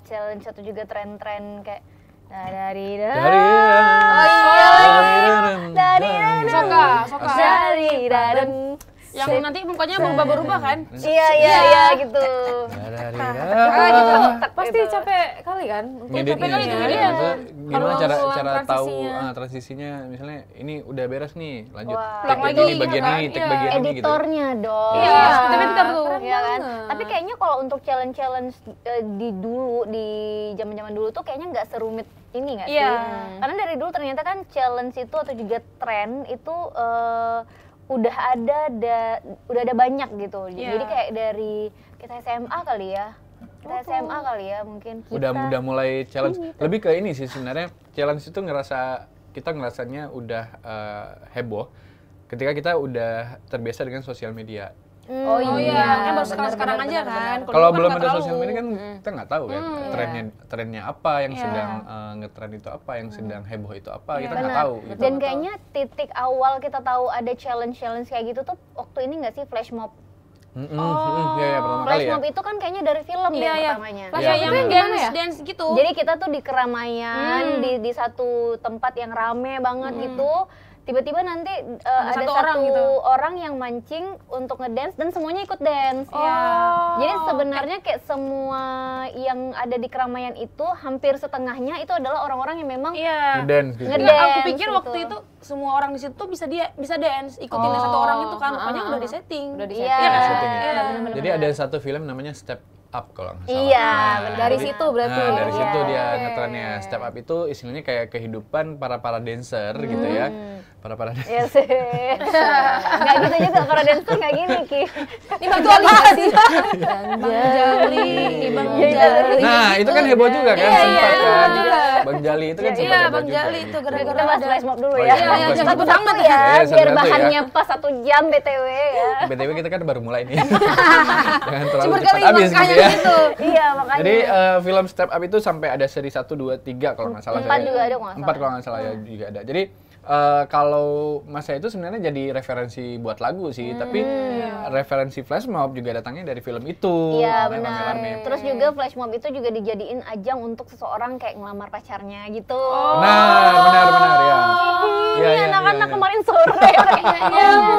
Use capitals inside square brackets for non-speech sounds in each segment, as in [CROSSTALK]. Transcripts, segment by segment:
challenge atau juga tren-tren kayak dari dari dari soka dari dari dari yang nanti mukanya berubah-berubah kan dari iya iya, iya iya gitu iya. Nah, gitu pasti capek kali kan Mungkin capek kali ya, ya. gimana cara cara tahu ah, transisinya misalnya ini udah beres nih lanjut tek lagi bagian ini kan? tek iya. bagian ini gitu editornya dong iya tapi iya. bentar tuh ya kan tapi kayaknya kalau untuk challenge challenge eh, di dulu di zaman zaman dulu tuh kayaknya nggak serumit ini nggak sih? Iya. Karena dari dulu ternyata kan challenge itu atau juga tren itu eh, udah ada da, udah ada banyak gitu. Yeah. Jadi kayak dari kita SMA kali ya kita okay. SMA kali ya mungkin kita. udah udah mulai challenge iya. lebih ke ini sih sebenarnya challenge itu ngerasa kita ngerasanya udah uh, heboh ketika kita udah terbiasa dengan sosial media Mm. Oh iya, oh, iya. kan baru sekarang sekarang aja kan. Kalau belum ada sosial media kan mm. kita nggak tahu kan ya hmm. trennya trennya apa, yang yeah. sedang uh, eh, ngetren itu apa, yang hmm. sedang heboh itu apa, yeah. kita nggak tahu. Gitu. Dan kayaknya titik awal kita tahu ada challenge challenge kayak gitu tuh waktu ini nggak sih flash mob Mm -hmm. Oh, pertama Flash kali ya. mob ya. itu kan kayaknya dari film ya, ya pertamanya. Flash iya. mob yang dance, ya? dance gitu. Jadi kita tuh di keramaian, hmm. di, di satu tempat yang rame banget hmm. gitu tiba-tiba nanti uh, ada, satu, orang, gitu. orang yang mancing untuk ngedance dan semuanya ikut dance. Oh. Ya. Jadi sebenarnya kayak semua yang ada di keramaian itu hampir setengahnya itu adalah orang-orang yang memang yeah. ngedance gitu. Ngedance, nah, aku pikir gitu. waktu itu semua orang di situ bisa dia bisa dance ikutin oh. satu orang itu kan makanya uh, uh-uh. udah di iya. setting. Udah di setting. Yeah. Yeah. Yeah. Jadi ada satu film namanya Step up kalau nggak salah. Iya, nah, dari situ berarti. Nah, dari yeah. situ iya. dia ngetrennya. Step up itu istilahnya kayak kehidupan para para dancer hmm. gitu ya hmm para para dancer. Iya sih. Enggak gitu juga para dancer enggak gini Ki. Ini Bang Jali sih. Bang Jali, iya, Bang iya. Jali. Nah, itu kan, nah, kan heboh iya, juga kan iya, sempat iya, kan. Bang Jali itu kan sempat Iya, Bang Jali itu gara-gara kita bahas flash mob dulu oh, ya. Iya, iya, banget ya. Biar ya. bahannya pas satu jam BTW ya. BTW kita kan baru mulai nih. [LAUGHS] Jangan terlalu cepat habis gitu ya. Gitu. Iya, makanya. Jadi eh, film Step Up itu sampai ada seri 1 2 3 kalau nggak salah saya. 4 ya. juga ada kalau nggak salah. 4 kalau nggak salah ya hmm. juga ada. Jadi Eh, kalau masa itu sebenarnya jadi referensi buat lagu sih, hmm. tapi yeah. referensi flash mob juga datangnya dari film itu. Iya yeah, benar. Terus juga flash mob itu juga dijadiin ajang untuk seseorang kayak ngelamar pacarnya gitu. Oh. Benar, benar, benar ya. [LAUGHS] Iya, ya, ya anak-anak ya, ya. kemarin sore kayaknya. Ya, aku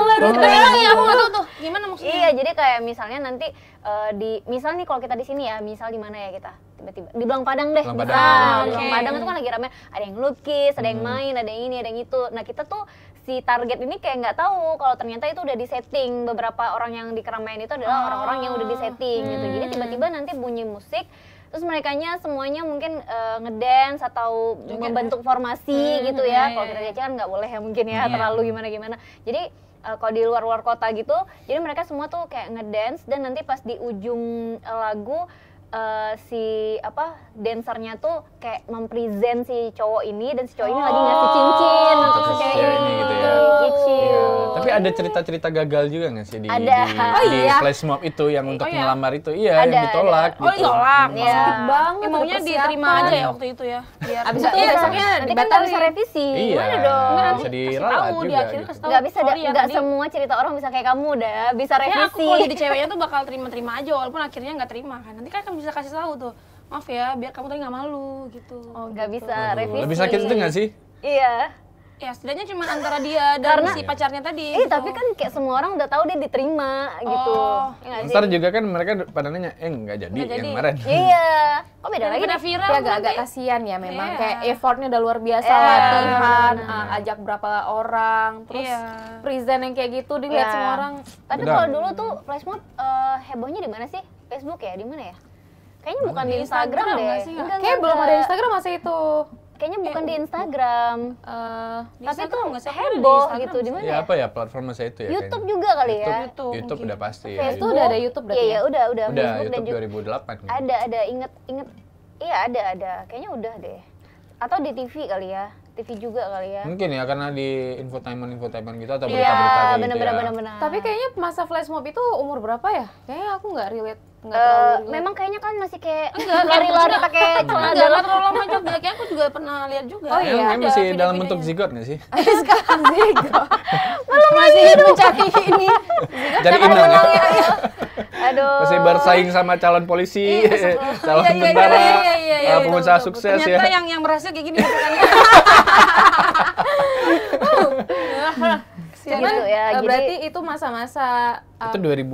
nggak tuh gimana maksudnya. Iya, jadi kayak misalnya nanti uh, di misal nih kalau kita di sini ya, misal di mana ya kita? tiba-tiba di Belang Padang deh Belang Padang, okay. Belang iya. Padang itu kan lagi ramai, ada yang lukis ada yang hmm. main ada yang ini ada yang itu nah kita tuh si target ini kayak nggak tahu kalau ternyata itu udah di setting beberapa orang yang di keramaian itu adalah oh. orang-orang oh. yang udah disetting hmm. gitu jadi hmm. tiba-tiba nanti bunyi musik terus mereka nya semuanya mungkin uh, ngedance atau Juga membentuk formasi hmm, gitu hmm, ya. Hmm, kalau kita jajan iya. nggak boleh ya mungkin ya yeah. terlalu gimana gimana. Jadi uh, kalau di luar luar kota gitu, jadi mereka semua tuh kayak ngedance dan nanti pas di ujung eh, lagu uh, si apa dancernya tuh kayak mempresent si cowok ini dan si cowok ini oh. lagi ngasih oh. cincin oh. untuk si gitu. cewek gitu ya. Gitu. Iya. Tapi ada cerita-cerita gagal juga nggak sih di, ada. di, oh, iya. di flash mob itu yang untuk oh, iya. melamar itu? Iya, ada, yang ditolak ada. Oh, gitu. Oh, ditolak. Ya. bang, Sakit iya. banget. Ya, diterima aja ya waktu itu ya. Iya. Abis itu ya, besoknya nanti kan bisa revisi. Iya. dong? Nggak bisa diralat juga. Di gitu. Nggak bisa, Sorry, ya, nggak semua cerita orang bisa kayak kamu dah, bisa revisi. Ya, aku kalau jadi ceweknya tuh bakal terima-terima aja walaupun akhirnya nggak terima kan. Nanti kan bisa kasih tahu tuh maaf ya biar kamu tadi nggak malu gitu oh nggak bisa Aduh, revisi lebih sakit itu nggak sih iya ya setidaknya cuma antara dia dan Karena, si pacarnya tadi eh tapi gitu. kan kayak semua orang udah tahu dia diterima gitu oh. ya, ntar juga kan mereka pada nanya eh nggak jadi gak yang kemarin [LAUGHS] iya kok beda lagi udah viral ya, agak agak kasihan ya memang yeah. kayak effortnya udah luar biasa yeah. Iya. latihan yeah. Iya. ajak berapa orang terus yeah. present yang kayak gitu dilihat yeah. semua orang tapi kalau dulu tuh flash mob uh, hebohnya di mana sih Facebook ya di mana ya Kayaknya bukan di Instagram, Instagram deh. Sih, enggak, Kayak belum ada Instagram masa itu. Kayaknya bukan eh, di Instagram. Uh, di tapi Instagram nggak heboh di gitu di mana? Ya, ya apa ya platform masa itu ya? YouTube kayaknya. juga kali ya. YouTube, YouTube, udah pasti ya. itu udah ada YouTube berarti. Iya, ya, udah, udah. Udah Facebook YouTube dan 2008. Juga. Ada, ada inget inget Iya, ada, ada. Kayaknya udah deh. Atau di TV kali ya. TV juga kali ya. Mungkin ya karena di infotainment infotainment iya, gitu atau berita-berita ya, gitu. bener -bener, benar ya. bener-bener. Tapi kayaknya masa flash mob itu umur berapa ya? Kayaknya aku nggak relate Uh, memang kayaknya kan masih kayak lari-lari pakai celana dalam. Enggak terlalu lama juga, kayak aku juga pernah lihat juga. Oh iya, ya, masih video dalam bentuk zigot nggak sih? [LAUGHS] Sekarang zigot. Belum masih mencari ini. Jadi ini ya. [LAUGHS] Aduh. Masih bersaing sama calon polisi, iya, calon tentara, pengusaha sukses ya. Ternyata yang yang berhasil kayak gini Cuman, [LAUGHS] gitu ya. Eh, berarti itu masa-masa itu 2008 eh,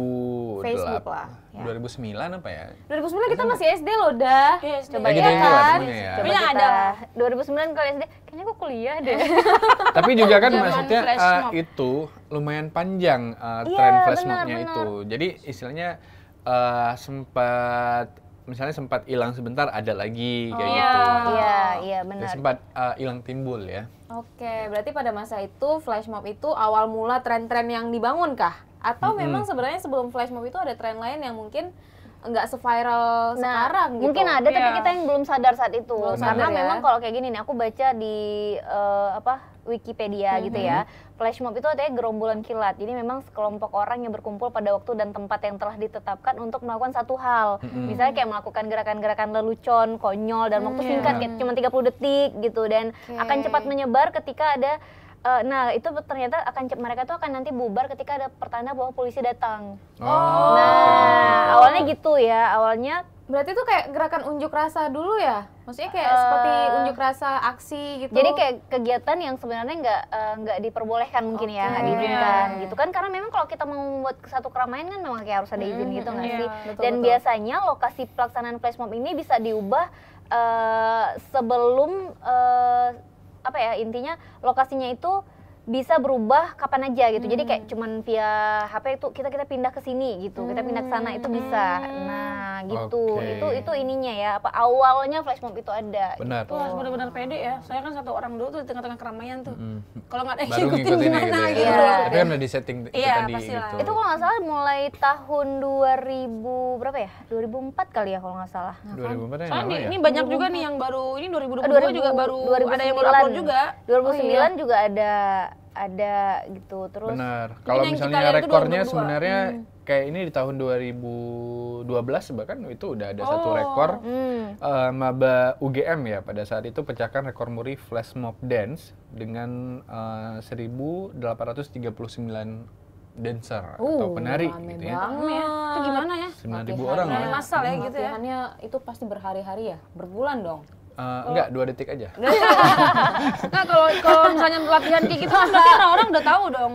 Facebook lah. Ya. 2009 apa ya? 2009 kita masih SD loh dah. Iya, Coba ya, gitu kan. Ya. Coba kita ada 2009 kalau SD kayaknya kok kuliah deh. [LAUGHS] Tapi juga kan Jaman maksudnya uh, itu lumayan panjang uh, ya, tren flash mob itu. Jadi istilahnya uh, sempat misalnya sempat hilang sebentar ada lagi kayak oh. gitu. Iya, iya benar. Dan sempat hilang uh, timbul ya. Oke, berarti pada masa itu flash mob itu awal mula tren-tren yang dibangun kah? atau hmm. memang sebenarnya sebelum flash mob itu ada tren lain yang mungkin nggak seviral nah, sekarang gitu. Mungkin ada tapi iya. kita yang belum sadar saat itu. Belum Karena sadar, ya? memang kalau kayak gini nih aku baca di uh, apa Wikipedia mm -hmm. gitu ya. Flash mob itu artinya gerombolan kilat. Jadi memang sekelompok orang yang berkumpul pada waktu dan tempat yang telah ditetapkan untuk melakukan satu hal. Mm -hmm. Misalnya kayak melakukan gerakan-gerakan lelucon, konyol dan waktu mm -hmm. singkat kayak iya. cuma 30 detik gitu dan okay. akan cepat menyebar ketika ada Uh, nah itu ternyata akan mereka tuh akan nanti bubar ketika ada pertanda bahwa polisi datang. Oh. Nah awalnya gitu ya awalnya. Berarti itu kayak gerakan unjuk rasa dulu ya? Maksudnya kayak uh, seperti unjuk rasa aksi gitu. Jadi kayak kegiatan yang sebenarnya nggak eh, nggak uh, diperbolehkan mungkin okay. ya, nggak diizinkan yeah. gitu kan? Karena memang kalau kita mau membuat satu keramaian kan memang kayak harus ada izin mm, gitu nggak yeah. sih? Betul, Dan betul. biasanya lokasi pelaksanaan flash mob ini bisa diubah uh, sebelum uh, apa ya intinya lokasinya itu bisa berubah kapan aja gitu. Hmm. Jadi kayak hmm. cuman via HP itu kita kita pindah ke sini gitu, hmm. kita pindah ke sana itu hmm. bisa. Nah gitu, okay. itu itu ininya ya apa awalnya flash mob itu ada. Benar. Gitu. Wah benar-benar pede ya. Saya kan satu orang dulu tuh di tengah-tengah keramaian tuh. Hmm. Kalau nggak ada ikutin gimana gitu. Ya. gitu. Ya. Tapi kan udah di setting ya, tadi gitu. Itu kalau nggak salah mulai tahun 2000 berapa ya? 2004 kali ya kalau nggak salah. Nah, 2004 kan? Soalnya ini ya? banyak juga nih yang baru ini 2000, ah, juga baru 2009, ada yang baru juga. 2009 oh, iya. juga ada ada gitu terus benar kalau misalnya rekornya sebenarnya hmm. kayak ini di tahun 2012 bahkan itu udah ada oh. satu rekor hmm. uh, maba UGM ya pada saat itu pecahkan rekor muri flash mob dance dengan eh, uh, 1839 dancer uh, atau penari gitu ya. Itu gimana ya? 9000 orang. Masal ya gitu ya. itu pasti berhari-hari ya, berbulan dong. Uh, enggak, dua detik aja. [LAUGHS] nah, kalau kalau misalnya latihan kayak gitu, kan berarti orang-orang udah tahu dong.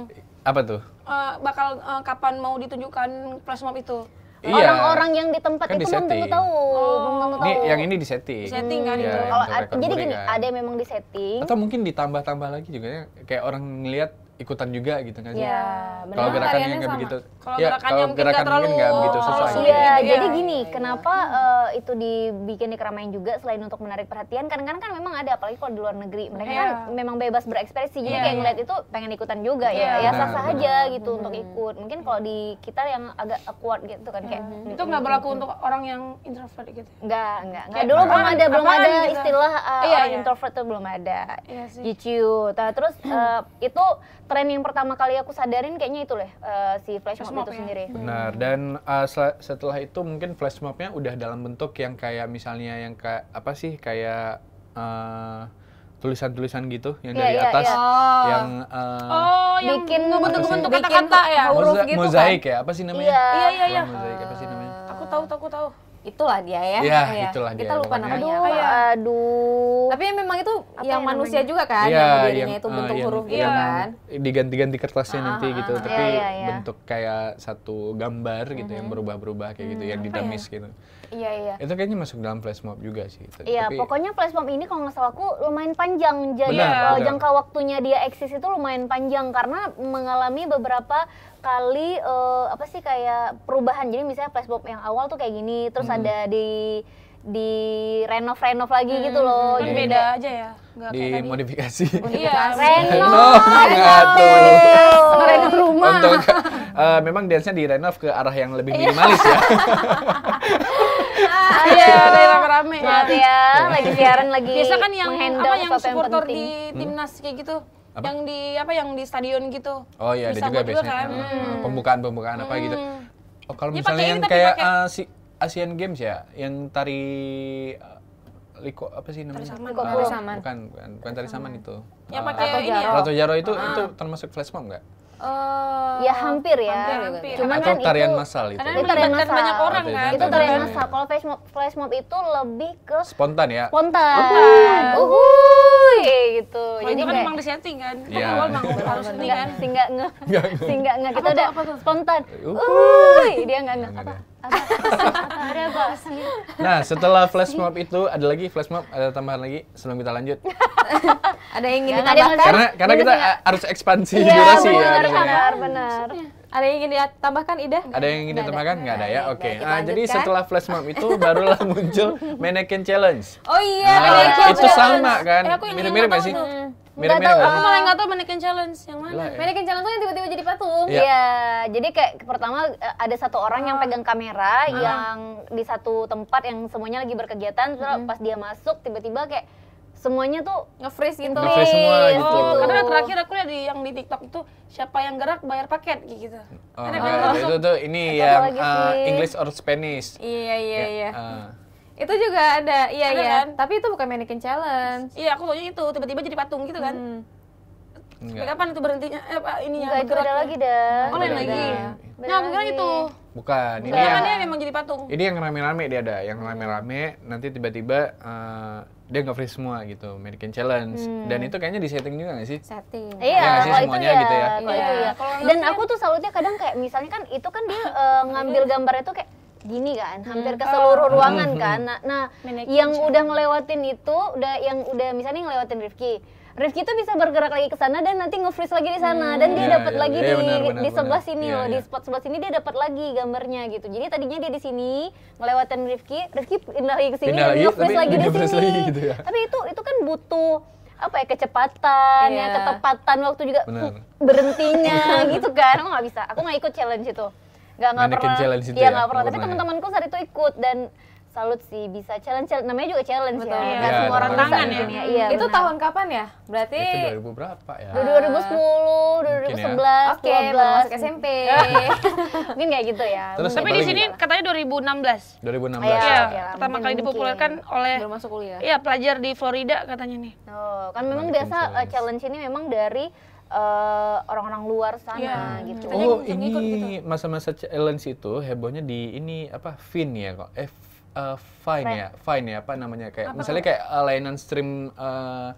Apa tuh? Uh, bakal uh, kapan mau ditunjukkan flash mob itu? Iya. Orang-orang yang di tempat kan itu belum tentu tahu, oh. belum tentu tahu. Ini, yang ini di setting. setting kan ya, itu. jadi gini, ada yang memang di setting. Atau mungkin ditambah-tambah lagi juga ya, kayak orang ngelihat ikutan juga gitu kan. Iya, Kalau gerakannya nggak begitu kalau ya, gerakannya mungkin gerakan terlalu mungkin gak begitu sesuai. Ya. Gitu ya. Iya, ya, jadi gini, kenapa uh, itu dibikin di keramaian juga selain untuk menarik perhatian? kadang kan kan memang ada apalagi kalau di luar negeri, mereka yeah. kan memang bebas berekspresi. Jadi iya, kayak iya. ngeliat itu pengen ikutan juga yeah. ya. Iya. Ya sah-sah aja gitu mm-hmm. untuk ikut. Mungkin kalau di kita yang agak kuat gitu kan kayak mm-hmm. Mm-hmm. itu nggak berlaku untuk orang yang introvert gitu. Ya? Nggak nggak. Enggak dulu belum ada belum ada gitu? istilah uh, orang introvert itu belum ada. Iya gitu. nah, Terus uh, itu tren yang pertama kali aku sadarin kayaknya itu deh uh, si flash itu ya? sendiri. Benar. Dan uh, setelah itu mungkin flash mobnya udah dalam bentuk yang kayak misalnya yang kayak apa sih kayak uh, tulisan-tulisan gitu yang yeah, dari yeah, atas yeah. Oh. yang uh, oh yang bikin bentuk-bentuk kata-kata ya huruf Moza gitu mozaik kan? ya apa sih namanya? Iya iya iya. iya. Mozaik apa sih namanya? Aku tahu aku tahu itulah dia ya. Iya, ya. itulah dia. Kita lupa namanya. Aduh, ya? aduh. Tapi memang itu apa yang ya manusia namanya? juga kan, ya, yang yang, itu eh, bentuk yang, huruf gitu kan. Diganti-ganti kertasnya uh, nanti uh, gitu, uh, tapi ya, ya, ya. bentuk kayak satu gambar gitu mm -hmm. yang berubah-berubah kayak gitu, hmm, yang ya? dinamis ya? gitu. Iya iya. Itu kayaknya masuk dalam flash mob juga sih. iya, tapi... pokoknya flash mob ini kalau nggak salah aku lumayan panjang. Jadi benar, eh, jangka waktunya dia eksis itu lumayan panjang karena mengalami beberapa kali uh, apa sih kayak perubahan. Jadi misalnya flash mob yang awal tuh kayak gini, terus hmm. ada di di renov renov lagi hmm, gitu loh kan jadi beda aja ya Gak di kayak modifikasi [LAUGHS] iya, iya, renov renov renov rumah Untuk, uh, memang dance-nya di renov ke arah yang lebih minimalis ya [LAUGHS] Iya, iya, lagi iya. rame-rame. Maaf ya, lagi siaran lagi. Biasa kan yang apa yang supporter di hmm? timnas kayak gitu apa? yang di apa yang di stadion gitu. Oh iya, ada juga, juga biasanya kan? hmm. hmm. pembukaan-pembukaan apa gitu. Hmm. Oh, kalau ya, misalnya ya, yang kayak eh, si Asian Games ya, yang tari uh, liko apa sih namanya? Tari saman. Ah, bukan, bukan, bukan tari saman itu. Yang ah, pakai uh, ini ya. Ratu Jaro itu ah. itu termasuk flash mob enggak? Uh, ya hampir ya. Hampir, hampir. kan tarian itu, masal itu. Karena tarian masal. banyak orang kan. Itu tarian masal. Kan. Kalau flash mob, flash mob itu lebih ke spontan ya. Spontan. Uhuy. Uhuy. gitu. Kalo Jadi itu kan emang disetting kan. Iya. Awal memang harus ini kan. Sehingga nge. Sehingga nge. Kita udah spontan. Uhuy. Dia nggak nge. Apa? nah setelah flash mob itu ada lagi flash mob ada tambahan lagi sebelum kita lanjut [LAUGHS] ada yang ingin ya, ditambahkan karena karena kita harus ekspansi iya, ya, durasi ya benar benar ada yang ingin ditambahkan Ida ada yang ingin ditambahkan nggak ada ya oke nah, jadi setelah flash mob itu barulah muncul [LAUGHS] mannequin challenge oh iya nah, itu sama kan eh, mirip-mirip gak sih Mirip-mirip tahu. Kan? Aku malah nggak tahu mannequin challenge yang mana. ya. Mannequin challenge tuh yang tiba-tiba jadi patung. Iya. Ya, jadi kayak pertama eh, ada satu orang yang ah. pegang kamera ah. yang di satu tempat yang semuanya lagi berkegiatan, terus -hmm. pas dia masuk tiba-tiba kayak semuanya tuh nge-freeze gitu. Nge-freeze semua gitu. Oh, karena terakhir aku lihat di yang di TikTok itu siapa yang gerak bayar paket gitu. Oh, nah, itu tuh ini Atau yang uh, English or Spanish. Iya iya ya, iya. uh, itu juga ada, iya ada iya. Kan? Tapi itu bukan mannequin challenge. Iya, aku taunya itu tiba-tiba jadi patung gitu kan. Hmm. Enggak. Kapan itu berhentinya? Eh, apa ininya? ya itu ada lagi dah. Oh, lain lagi. nah, mungkin itu. Bukan. Ini Bukan, yang, memang jadi patung. Ini yang rame-rame dia ada, yang rame-rame nanti tiba-tiba uh, dia nggak free semua gitu, American Challenge. Hmm. Dan itu kayaknya di setting juga nggak sih? Setting. Iya, ya, kalau itu ya. Gitu ya. Kalau iya. itu ya. Dan aku tuh salutnya kadang kayak misalnya kan itu kan dia uh, ngambil hmm. gambarnya tuh kayak gini kan hmm. hampir ke seluruh oh. ruangan hmm. kan nah, nah yang udah ngelewatin itu udah yang udah misalnya ngelewatin Rifki Rifki tuh bisa bergerak lagi ke sana dan nanti nge-freeze lagi di sana hmm. dan dia yeah, hmm. dapat yeah, iya, lagi yeah, iya, di benar, benar, di sebelah benar. sini yeah, loh, yeah. di iya. spot sebelah sini dia dapat lagi gambarnya gitu. Jadi tadinya dia di sini ngelewatin Rifki, Rifki pindah lagi ke sini nge-freeze lagi di sini. gitu ya. Tapi itu itu kan butuh apa ya kecepatan yeah. ya ketepatan waktu juga Bener. berhentinya [LAUGHS] gitu kan aku nggak bisa aku nggak ikut challenge itu nggak nggak pernah challenge iya, ya, nggak pernah tapi teman-temanku saat itu ikut dan salut sih bisa challenge, challenge namanya juga challenge Betul. ya, ya semua orang tangan ya. ya. Iya, itu benar. tahun kapan ya? Berarti itu 2000 berapa ya? 2010, 2011, ya. Oke, okay, masuk SMP. [LAUGHS] mungkin kayak gitu ya. Terus tapi di sini katanya 2016. 2016. Iya, ya, ya, pertama kali dipopulerkan oleh Iya, pelajar di Florida katanya nih. Oh, kan memang biasa eh, challenge ini memang dari Eh, orang-orang uh, luar sana yeah. gitu. Oh ini gitu. masa-masa challenge itu hebohnya di ini apa Fin ya kok? Eh, uh, Fine Friend. ya, Fine ya apa namanya kayak apa misalnya kayak uh, layanan stream uh,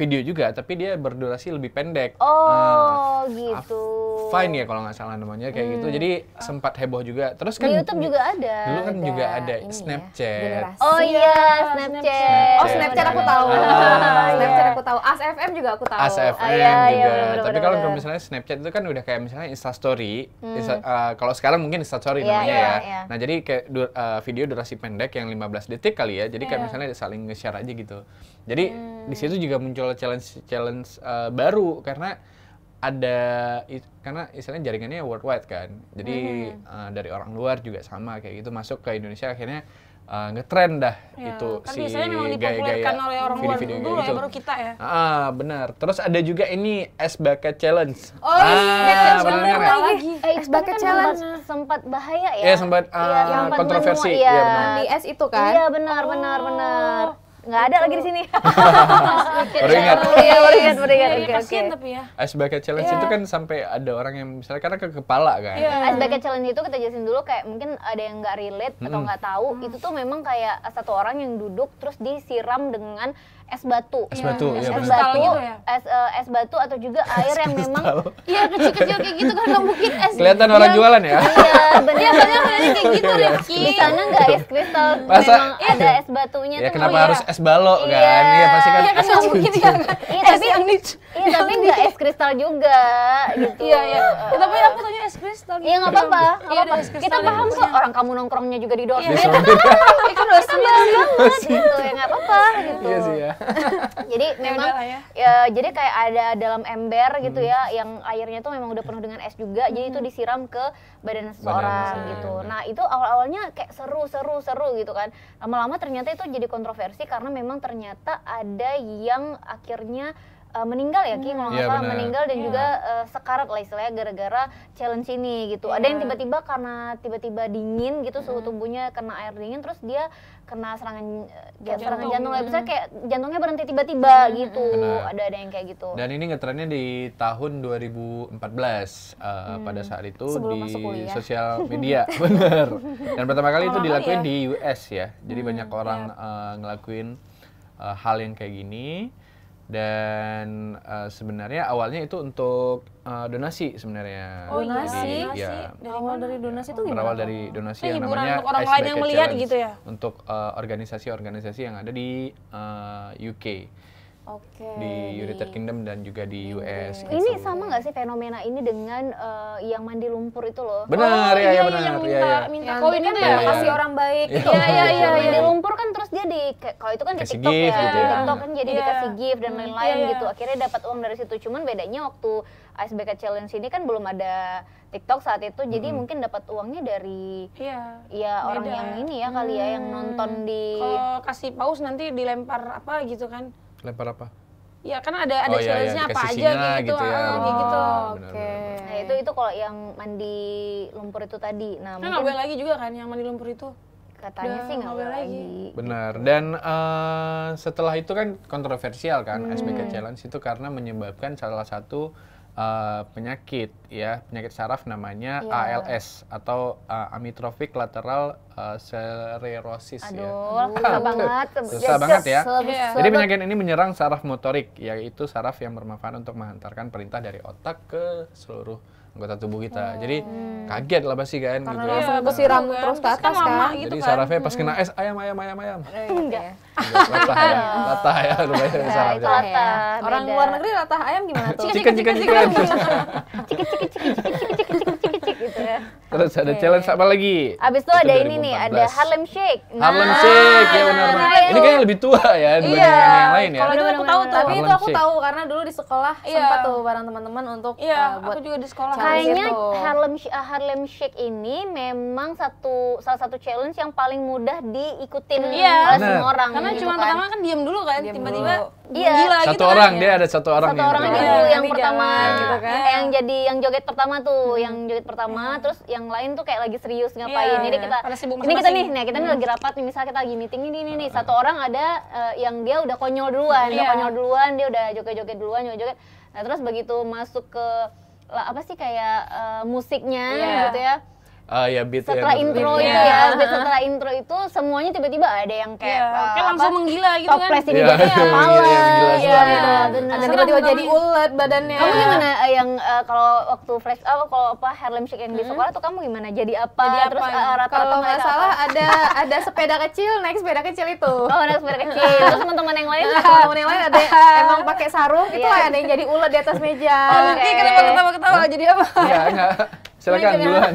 video juga tapi dia berdurasi lebih pendek. Oh, uh, gitu. Fine ya kalau nggak salah namanya kayak gitu. hmm. gitu. Jadi sempat heboh juga. Terus kan di YouTube juga ada. Dulu kan ada juga ya, ada Snapchat. Ya, oh iya, Snapchat. Snapchat. Oh, Snapchat aku tahu. Oh, Snapchat aku tahu. ASFM juga aku tahu. ASFM ah, iya, juga. Iya, bener, tapi kalau misalnya Snapchat itu kan udah kayak misalnya Insta story. Hmm. Insta, uh, kalau sekarang mungkin Insta story iya, namanya yeah, ya. Yeah. Nah, jadi kayak uh, video durasi pendek yang 15 detik kali ya. Jadi kayak yeah. misalnya saling nge-share aja gitu. Jadi hmm di situ juga muncul challenge challenge uh, baru karena ada karena istilahnya jaringannya worldwide kan jadi hmm. uh, dari orang luar juga sama kayak gitu masuk ke Indonesia akhirnya uh, ngetrend dah ya, itu kan si gaya-gaya video-video dulu ya, gitu. ya baru kita ya ah benar terus ada juga ini es bucket challenge oh ah, challenge benar lagi eh, bucket kan challenge sempat bahaya ya ya sempat uh, ya, kontroversi ya, ya benar. di es itu kan iya benar benar oh. benar nggak ada lagi di sini. [LAUGHS] baru ingat. Baru ingat, baru ingat. Oke, oke. tapi ya. Ice bucket challenge yeah. itu iya. kan sampai ada orang yang misalnya karena ke kepala kan. Yeah. Ice bucket challenge itu kita jelasin dulu kayak mungkin ada yang nggak relate mm. atau nggak tahu. Mm. Itu tuh memang kayak satu orang yang duduk terus disiram dengan es batu. Es batu, ya, iya, es, ya, es batu, gitu ya? es, uh, es batu atau juga [LAUGHS] air yang memang iya kecil-kecil kayak gitu kan nggak mungkin es. Kelihatan orang jualan ya? Iya, benar. Iya, benar kayak gitu ya, Di sana nggak es kristal, Masa, memang iya. ada es batunya. Ya kenapa iya. harus es balo iya. kan? Iya, pasti kan. Iya, kan nggak mungkin ya Iya, kan? tapi yang Iya, [LAUGHS] tapi nggak es kristal juga gitu. Iya, iya. Ya, tapi aku tanya es kristal. Iya, nggak gitu. apa-apa. Iya, Kita paham kok orang kamu nongkrongnya juga di Iya. Itu dosen banget gitu ya nggak apa-apa gitu. Iya sih ya jadi ya memang ya, ya. jadi kayak ada dalam ember gitu hmm. ya yang airnya tuh memang udah penuh dengan es juga hmm. jadi itu hmm. disiram ke badan seseorang badan gitu ya. nah itu awal awalnya kayak seru seru seru gitu kan lama lama ternyata itu jadi kontroversi karena memang ternyata ada yang akhirnya uh, meninggal ya Ki hmm. kalau nggak yeah, iya, meninggal dan yeah. juga uh, sekarat lah istilahnya gara-gara challenge ini gitu. Yeah. Ada yang iya. tiba-tiba karena tiba-tiba dingin gitu yeah. suhu hmm. tubuhnya kena air dingin terus dia kena serangan eh, ya, jantung. serangan jantung lah. Bisa hmm. kayak jantungnya berhenti tiba-tiba mm. gitu. Kena. Ada ada yang kayak gitu. Dan ini ngetrennya di tahun 2014 uh, pada saat itu Sebelum di sosial media. [LAUGHS] bener. Dan pertama kali itu dilakuin ya? di US ya. Jadi banyak orang yeah. Iya. uh, ngelakuin uh, hal yang kayak gini dan uh, sebenarnya awalnya itu untuk uh, donasi sebenarnya. Oh, iya ya, donasi. Jadi, donasi. Ya, dari awal dari donasi itu gimana? Berawal dari donasi yang namanya untuk orang lain yang melihat gitu ya. Untuk eh, organisasi-organisasi uh, yang ada di uh, UK okay. di United Kingdom dan juga di US. Okay. Gitu. Ini sama nggak sih fenomena ini dengan uh, yang mandi lumpur itu loh? Benar oh, ya, ya iya, iya, benar. Yang ya, minta, ya. iya, iya. minta kalau ini kan ya, kasih orang baik. Iya gitu. iya iya. iya mandi iya. lumpur kan terus dia di kalau itu kan di TikTok gift, ya, gitu ya. TikTok kan jadi yeah. dikasih gift dan hmm, lain-lain yeah. gitu. Akhirnya dapat uang dari situ. Cuman bedanya waktu Bucket Challenge ini kan belum ada TikTok saat itu jadi hmm. mungkin dapat uangnya dari iya ya orang yang ini ya kali hmm. ya yang hmm. nonton di kalau kasih paus nanti dilempar apa gitu kan Lempar apa? Ya kan ada ada oh, challenge-nya iya, iya. apa aja gitu, gitu ya. Ah, oh, gitu. Oke. Okay. Nah, itu itu kalau yang mandi lumpur itu tadi. Nah, kan mungkin... boleh lagi juga kan yang mandi lumpur itu? Katanya Duh, sih nggak boleh lagi. lagi. Benar. Dan uh, setelah itu kan kontroversial kan hmm. SBK Challenge itu karena menyebabkan salah satu uh, penyakit ya penyakit saraf namanya yeah. ALS atau uh, eh, amyotrophic lateral uh, sclerosis ya. Aduh, ya. [LAUGHS] susah banget. Susah banget ya. Yeah. Iya. Jadi penyakit ini menyerang saraf motorik yaitu saraf yang bermanfaat untuk menghantarkan perintah dari otak ke seluruh anggota tubuh kita. Hmm. Jadi kaget lah pasti kan Karena gitu. Karena langsung kesiram nah, terus ke atas kan. kan. Jadi kan. sarafnya pas kena es ayam ayam ayam ayam. Enggak. Latah ya. Latah ya lumayan sarafnya. Latah. Orang luar negeri latah ayam gimana tuh? Cikin cikin cikin. Cikin cikin cikin cikin cikin cikin cikin ya. Terus ada challenge apa lagi? Abis itu ada ini nih, ada Harlem Shake. Harlem Shake ya benar lebih tua ya dibanding iya, yang lain ya. Kalau itu aku tahu Tapi itu aku tahu karena dulu di sekolah iya. sempat tuh bareng teman-teman untuk iya, uh, buat aku juga di sekolah. Kayaknya Harlem eh, Harlem Shake ini memang satu salah satu challenge yang paling mudah diikutin iya. oleh nah. semua orang. Karena gitu cuma kan. pertama kan diam dulu kan, tiba-tiba iya. gila gitu satu gitu orang kan, dia ada satu orang satu orang itu yang kan. iya, pertama iya. gitu kan. yang jadi yang joget pertama tuh hmm. yang joget pertama hmm. terus yang lain tuh kayak lagi serius ngapain yeah. jadi kita ini kita nih nih kita nih lagi rapat nih misalnya kita lagi meeting ini nih nih satu orang ada uh, yang dia udah konyol duluan, yeah. udah iya. konyol duluan, dia udah joget-joget duluan, joget-joget. Nah, terus begitu masuk ke lah, apa sih kayak uh, musiknya yeah. gitu ya Uh, oh, ya beat setelah ya, intro iya. itu ya setelah intro itu semuanya tiba-tiba ada yang kayak yeah. uh, kayak langsung menggila gitu kan toples ini yeah. Iya, gitu ya, iya, jadi apa ya tiba-tiba jadi ulet badannya kamu gimana uh, yang uh, kalau waktu flash apa kalau apa Harlem Shake yang di hmm. sekolah tuh kamu gimana jadi apa, jadi terus uh, eh, rata kalau nggak salah ada ada sepeda kecil naik sepeda kecil itu oh naik sepeda kecil [LAUGHS] terus teman-teman yang lain nah, teman-teman yang lain ada [LAUGHS] emang pakai sarung itu ada yang jadi ulet di atas meja oh, kenapa ketawa ketawa jadi apa Iya, enggak [LAUGHS] Silakan duluan.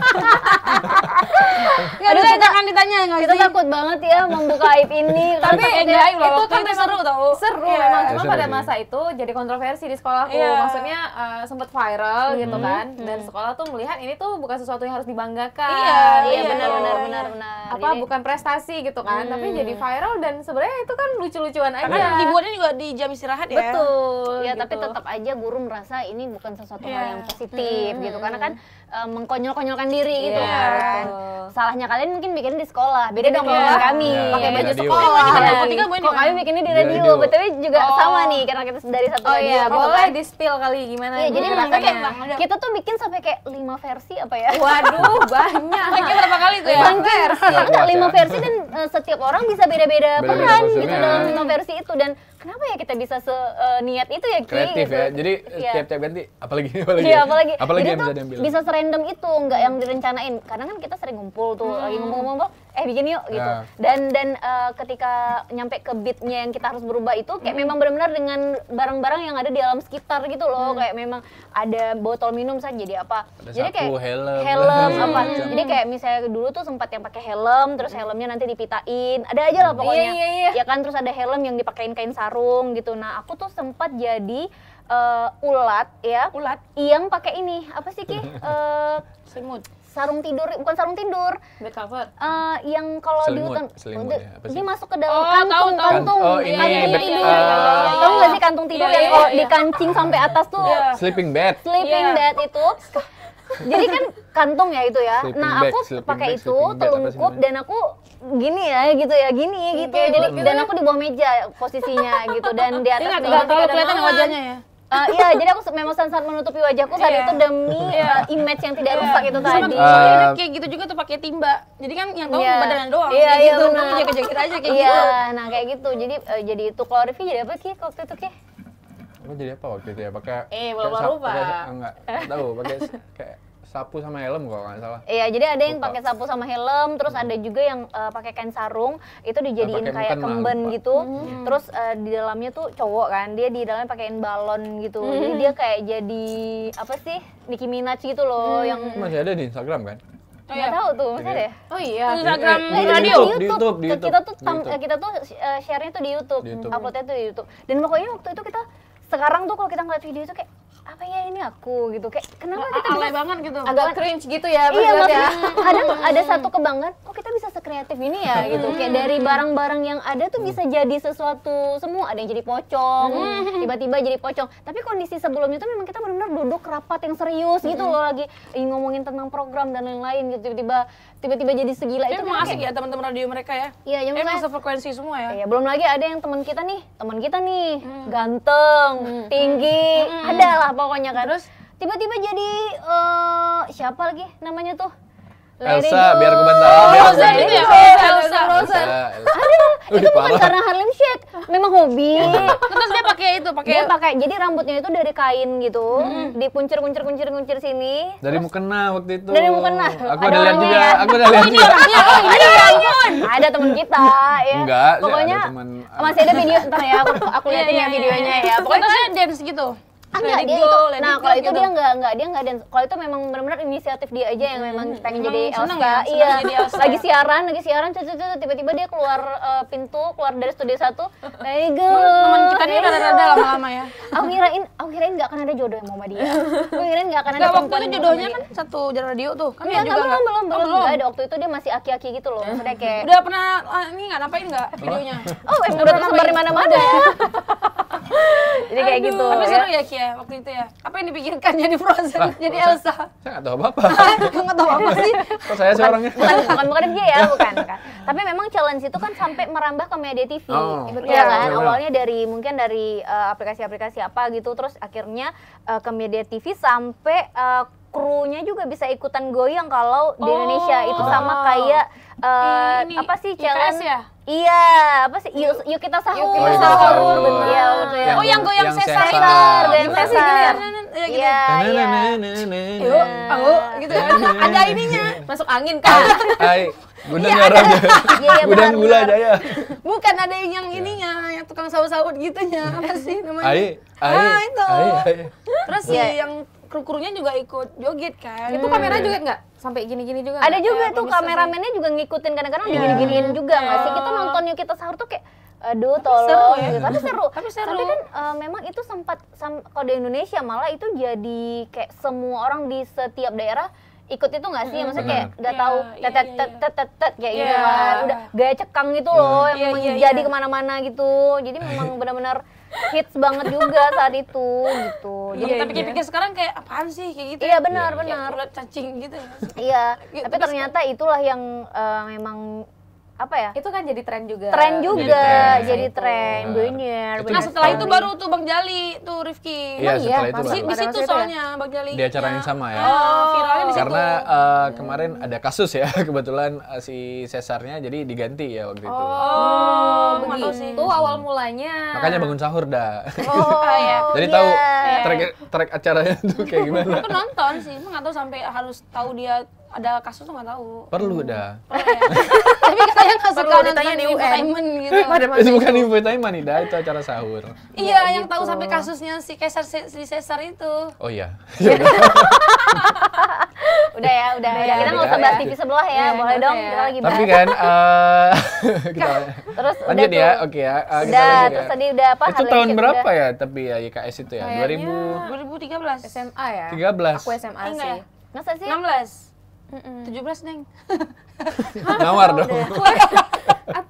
Ya, [LAUGHS] ada kita kan ditanya enggak sih? Kita takut banget ya membuka aib ini. [LAUGHS] Tapi ya, aib Itu kan, kan seru tau. Seru yeah. memang. Cuma pada iya. masa itu jadi kontroversi di sekolahku. Iya. Maksudnya uh, eh, sempat viral hmm. gitu kan. Hmm. Dan sekolah tuh melihat ini tuh bukan sesuatu yang harus dibanggakan. Iya, iya, iya benar benar benar benar. Apa bukan prestasi gitu kan, hmm. tapi jadi viral dan sebenarnya itu kan lucu-lucuan aja. Karena dibuatnya juga di jam istirahat ya. Betul. Ya, tapi tetap aja guru merasa ini bukan sesuatu yang positif gitu. Karena kan eh, mengkonyol-konyolkan diri gitu kan. Salahnya kalian mungkin bikin di sekolah. Beda dong kalau kami yeah, pakai iya, baju iya, sekolah. Oh, kan. Kok kami bikinnya di radio, radio. betul juga oh. sama nih karena kita dari satu oh, radio. Iya, boleh di spill kali gimana. Iya, jadi kayak kita tuh bikin sampai kayak lima versi apa ya? Waduh, [LAUGHS] banyak. Mungkin berapa kali tuh ya? Versi. Enggak, [LAUGHS] lima versi dan eh, setiap orang bisa beda-beda peran gitu dalam lima versi itu dan kenapa ya kita bisa se eh, niat itu ya Ki? Kreatif gitu. ya. Jadi ya. tiap-tiap ganti apalagi [LAUGHS] apalagi. Iya, ya. apalagi. apalagi Jadi yang bisa diambil. Bisa serandom itu, nggak yang direncanain. Karena kan kita sering ngumpul tuh, hmm. lagi ngumpul-ngumpul, eh bikin yuk gitu. Ya. Dan dan uh, ketika nyampe ke beatnya yang kita harus berubah itu kayak hmm. memang benar-benar dengan barang-barang yang ada di alam sekitar gitu loh. Hmm. Kayak memang ada botol minum saja jadi apa. Ada jadi sapu, kayak helm, helm hmm. [LAUGHS] apa. Hmm. Jadi kayak misalnya dulu tuh sempat yang pakai helm, terus helmnya nanti dipitain. Ada aja lah hmm. pokoknya. yeah, yeah, yeah. Ya kan terus ada helm yang dipakein kain sarung sarung gitu. Nah, aku tuh sempat jadi uh, ulat ya. Ulat. Yang pakai ini apa sih ki? Uh, [LAUGHS] eh, Semut. Sarung tidur, bukan sarung tidur. Bed cover. Uh, yang kalau di hutan, ya, masuk ke dalam oh, kantung, tahu, tahu. kantung, oh, ini, kantung tidur. Uh, tahu nggak sih kantung tidur yeah, yang yeah, iya. dikancing sampai atas tuh? Yeah. Sleeping bed. Sleeping yeah. bed itu jadi kan kantung ya itu ya sleeping nah aku pakai itu telungkup dan aku gini ya gitu ya gini okay, gitu jadi gitu dan aku di bawah meja posisinya gitu dan di atas meja nggak terlalu kelihatan wajahnya ya Uh, iya, jadi aku memang sangat menutupi wajahku saat yeah. itu demi yeah. Iya. uh, image yang tidak yeah. rusak itu Sama tadi. Uh, kayak gitu juga tuh pakai timba. Jadi kan yang tahu yeah. badan doang. Iya, yeah, iya, gitu. Nah. Kamu jaga-jaga aja kayak yeah, gitu. Iya, nah kayak gitu. Jadi uh, jadi itu kalau Rifi jadi apa sih waktu itu kayak? Aku jadi apa waktu itu ya? Pakai Eh, lupa lupa. Enggak tahu, pakai kayak sapu sama helm kalau nggak salah. Iya, jadi ada yang pakai sapu sama helm, terus hmm. ada juga yang uh, pakai kain sarung, itu dijadiin pake kayak kemben gitu. Hmm. Terus uh, di dalamnya tuh cowok kan, dia di dalamnya pakaiin balon gitu. Hmm. Jadi dia kayak jadi apa sih? Nicki Minaj gitu loh hmm. yang masih ada di Instagram kan? Oh, iya. tahu tuh, masih ada ya? Oh iya. Instagram nah, itu radio. Di YouTube. Di YouTube, di YouTube. Kita tuh tam, di YouTube. kita tuh uh, share-nya tuh di YouTube, di YouTube. uploadnya tuh di YouTube. Dan pokoknya waktu itu kita sekarang tuh kalau kita ngeliat video itu kayak apa ya ini aku gitu kayak kenapa kita alay banget gitu agak cringe gitu ya iya ya kadang ada satu kebanggaan kok oh, Kreatif ini ya gitu hmm. kayak dari barang-barang yang ada tuh bisa jadi sesuatu semua ada yang jadi pocong hmm. tiba-tiba jadi pocong tapi kondisi sebelumnya tuh memang kita benar-benar duduk rapat yang serius gitu hmm. loh lagi ngomongin tentang program dan lain-lain gitu tiba-tiba tiba-tiba jadi segila itu emang asik ya teman-teman radio mereka ya iya yang emang sefrekuensi semua ya iya belum lagi ada yang teman kita nih teman kita nih ganteng tinggi ada lah pokoknya kan terus tiba-tiba jadi uh, siapa lagi namanya tuh Elsa, biar gue bantah. Oh, Elsa itu ya, Elsa. Elsa. Elsa. Elsa. itu bukan karena Harlem Shake, memang hobi. Iya. Terus dia pakai itu, pakai. Dia pakai, jadi rambutnya itu dari kain gitu, dipuncir, kuncir, kuncir, kuncir sini. Dari mukena waktu itu. Dari mukena. Aku ada lihat juga, aku ada lihat oh, juga. Oh, ada ampun. Ada teman kita, ya. Enggak, Pokoknya masih ada video ntar ya, aku aku iya, liatin ya iya, videonya ya. Pokoknya kan dance gitu. Ah, enggak, dia go, itu. Nah, kalau itu gitu. dia enggak enggak dia enggak dan kalau itu memang benar-benar inisiatif dia aja yang memang hmm, pengen memang jadi Elsa. Ya, iya. lagi siaran, lagi siaran tiba-tiba dia keluar uh, pintu, keluar dari studio satu. Hey Teman kita ini rada-rada lama-lama ya. [LAUGHS] Aku kirain aku kirain enggak akan ada jodoh yang mau sama dia. [LAUGHS] Aku kirain enggak akan ada waktu itu jodohnya kan satu jalan radio tuh. Kan ya juga belum oh, belum belum enggak ada waktu itu dia masih aki-aki gitu loh. Maksudnya [LAUGHS] kayak Udah pernah ah, ini enggak nampain enggak videonya? Oh, emang eh, udah tersebar di mana-mana ya. Jadi kayak gitu. Tapi ya. seru ya Kia waktu itu ya? Apa yang dipikirkan [LAUGHS] jadi Frozen, nah, jadi Elsa? Saya nggak tahu apa-apa. [LAUGHS] nggak tahu apa iya. sih? Kok saya bukan, orangnya? Bukan, bukan, bukan dia ya, [LAUGHS] bukan, bukan. Tapi memang challenge itu kan sampai merambah ke media TV, oh, betul gitu iya, ya, kan? Betul. Iya. Awalnya dari mungkin dari eh, aplikasi-aplikasi uh, apa gitu, terus akhirnya uh, ke media TV sampai uh, krunya juga bisa ikutan goyang kalau oh. di Indonesia itu oh. sama kayak Eh, ini, apa sih challenge ya? Iya, apa sih? Yuk, yuk kita sahur. Yuk kita sahur. oh, sahur. sahur. Benar. Ya, ya. Oh, yang goyang sesar itu. Goyang sesar. Iya. Gitu. Iya. Yuk, aku gitu ya. Ada ininya. Masuk angin kan. Hai. Bunda ya, orangnya. Iya, Bunda iya, iya, gula ada ya. Bukan ada yang yang ininya, yang tukang sahur-sahur gitu ya. Apa sih namanya? Ai, ai. Ah, itu. Terus yang kru-krunya juga ikut joget kan. Itu hmm. kamera joget nggak? Sampai gini-gini juga? Ada juga ya, tuh kameramennya juga ngikutin kadang-kadang yeah. digini-giniin juga nggak yeah. sih? Kita iya. nonton yuk kita sahur tuh kayak aduh tolong seru ya? gitu. tapi seru tapi seru tapi kan uh, memang itu sempat kalau di Indonesia malah itu jadi kayak semua orang di setiap daerah ikut itu nggak sih? Hmm. Maksudnya kayak nggak tahu iya, iya, tetet kayak gitu kan. Udah gaya cekang itu loh yang jadi kemana-mana gitu. Jadi memang [LAUGHS] benar-benar hits banget juga saat itu gitu. Iya, Jadi kita iya. pikir-pikir sekarang kayak apaan sih kayak gitu. Iya ya. benar benar. cacing gitu. Ya. iya. Tapi ternyata itulah yang uh, memang apa ya? Itu kan jadi tren juga. Tren juga, jadi tren, billionaire. Nah, setelah itu baru tuh Bang Jali tuh Rifki. Iya, iya? setelah itu. Di, di situ soalnya ya? Bang Jali. Di acara yang iya. sama ya. Oh, viralnya di situ. Karena uh, kemarin ada kasus ya [LAUGHS] kebetulan uh, si Cesarnya jadi diganti ya waktu itu. Oh, oh begitu Itu awal mulanya. Makanya bangun sahur dah. Oh, [LAUGHS] ah, ya. iya. Jadi tahu iya. track track acaranya tuh kayak gimana. Aku nonton sih, emang tahu sampai harus tahu dia ada kasus tuh nggak tahu. Perlu hmm. dah. Perlu, ya. [LAUGHS] Tapi katanya nggak suka ditanya di UN gitu. [LAUGHS] itu bukan infotainment nih dah, itu acara sahur. iya, ya, yang tahu gitu. sampai kasusnya si Caesar si Caesar itu. Oh iya. udah [LAUGHS] ya, udah. udah ya. ya. Kita nggak usah bahas ya. TV sebelah ya, iya, boleh dong. Kita lagi bahas. Tapi kan eh, kita terus lanjut ya, oke ya. Eh, udah, terus tadi udah apa? Itu tahun berapa ya? Tapi ya YKS itu ya, 2000 2013 SMA ya? 13. Aku SMA sih. Masa sih? 16 tujuh belas neng [LAUGHS] nawar dong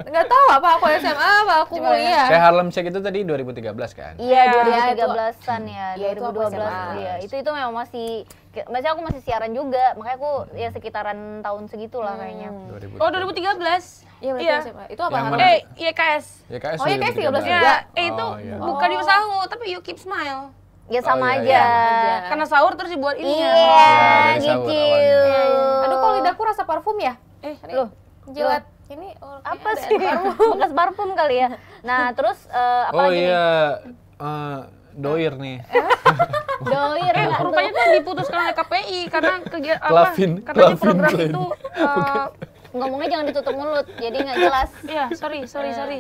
nggak tahu apa aku SMA apa aku kuliah kayak Harlem Shake itu tadi 2013 kan iya 2013an iya, ya, ya 2012 ya itu itu memang masih masih aku masih siaran juga makanya aku ya sekitaran tahun segitulah hmm. kayaknya oh 2013 Iya, iya. Itu apa? Yang eh, YKS. YKS. Oh, YKS 13 juga. Ya, eh, itu oh, iya. bukan oh. usahu, tapi You Keep Smile. Ya sama oh, iya, aja. Iya. Karena sahur terus dibuat ini. Iya, ya, iya, gitu. nyicil. Iya, iya. Aduh kalau lidahku rasa parfum ya? Eh, loh, Jelat. ini oh, apa ya, sih? parfum. Bekas parfum kali ya. Nah, [LAUGHS] terus uh, apa oh, lagi iya. nih? Uh, doir nih. [LAUGHS] [LAUGHS] doir. Eh, rupanya tuh diputuskan oleh KPI karena kegiatan apa? Karena di program itu uh, ngomongnya jangan ditutup mulut jadi nggak jelas iya sorry sorry iya. sorry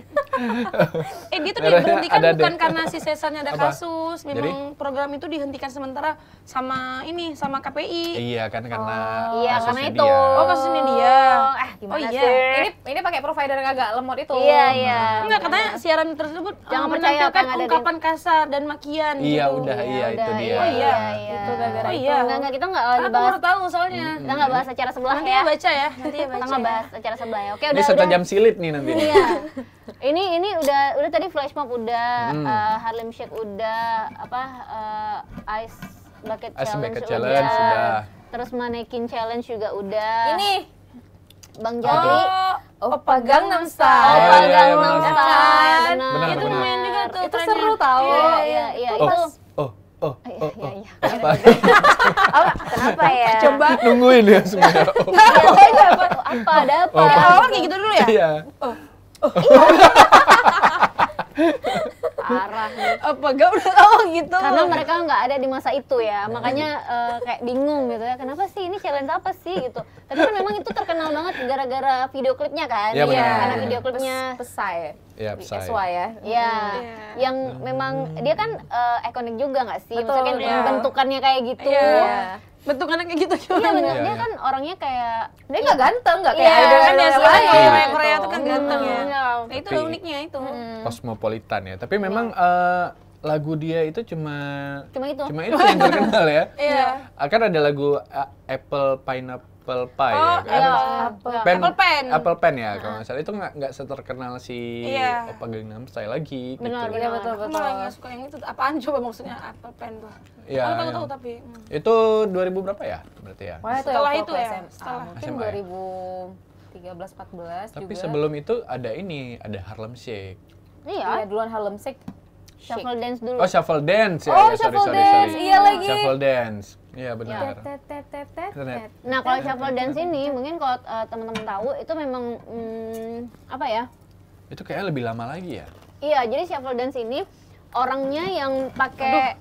[LAUGHS] eh gitu dia tuh diberhentikan ada bukan deh. karena si Sesannya ada Apa? kasus memang jadi? program itu dihentikan sementara sama ini sama KPI iya kan karena oh, iya karena itu dia. oh kasusnya dia eh gimana oh, iya. sih ini ini pakai provider yang agak lemot itu iya iya nah. enggak katanya siaran tersebut eh, jangan menampilkan ungkapan di... kasar dan makian iya gitu. udah iya, iya itu dia oh iya, iya. iya, itu gara-gara oh, iya. enggak enggak kita enggak lagi bahas tahu soalnya enggak bahas acara sebelah ya. ya baca ya nanti ya baca bahas acara sebelah ya. Oke, udah Ini satu udah. jam silit nih nanti. Iya. ini ini udah udah tadi flash mob udah, hmm. uh, Harlem Shake udah, apa uh, Ice Bucket Ice Challenge, bucket challenge udah. Terus Manekin Challenge juga udah. Ini Bang Jali. Oh, Opa Gangnam Style. Opa oh, Gangnam iya, iya. Style. Benar. Itu main juga tuh. Itu seru tau. Iya, iya, iya. Itu oh, oh, oh. Iya, oh, iya. Oh. iya. [LAUGHS] Apa? [LAUGHS] Oh, kenapa [LAUGHS] ya? Coba nungguin ya semuanya Oh. Iya, iya, iya, apa? Ada apa? Oh, kayak gitu dulu ya? Iya. Oh. oh. [LAUGHS] Parah nih. Apa gak udah tahu oh, gitu? Karena mereka nggak ada di masa itu ya, makanya uh, kayak bingung gitu ya. Kenapa sih ini challenge apa sih gitu? Tapi kan memang itu terkenal banget gara-gara video klipnya kan? Iya. Ya, karena video klipnya pesai. Ya? Iya, pesai. ya. Yeah. Hmm. Yang memang dia kan uh, ikonik juga nggak sih? Betul, Maksudnya bentukannya kayak gitu. Yeah bentuk anaknya gitu gimana? Iya bener, dia iya. kan orangnya kayak dia nggak ganteng, enggak kayak iya, ada kan biasanya suka orang iya. Korea itu kan ganteng ya. Nah, itu uniknya itu. Kosmopolitan ya. Tapi memang eh, lagu dia itu cuma cuma itu cuma itu yang terkenal ya. Iya. Akan ah, ada lagu eh, Apple Pineapple Apple Pie ya oh, ya. Iya, Apple, pen, Apple Pen. Apple Pen ya nah. kalau ah. nggak salah itu nggak nggak seterkenal si yeah. Oppa Gangnam Style lagi. Benar, gitu. benar betul iya, iya, betul. Aku malah nggak suka yang itu. Apaan coba maksudnya Apple Pen tuh? Iya. Aku tahu iya. tahu tapi. Hmm. Itu 2000 berapa ya? Berarti ya. Wah, itu setelah ya, itu ya. Setelah mungkin SMA. 2013 14 Tapi juga. sebelum itu ada ini, ada Harlem Shake. Iya, ya, duluan Harlem Shake Shuffle dance dulu. Oh, shuffle dance ya. Oh, ya, shuffle sorry, dance. Sorry, Iya lagi. Shuffle dance. Iya benar. Ya. Nah, kalau shuffle dance ini mungkin kalau uh, teman-teman tahu itu memang hmm, apa ya? Itu kayak lebih lama lagi ya. Iya, jadi shuffle dance ini orangnya yang pakai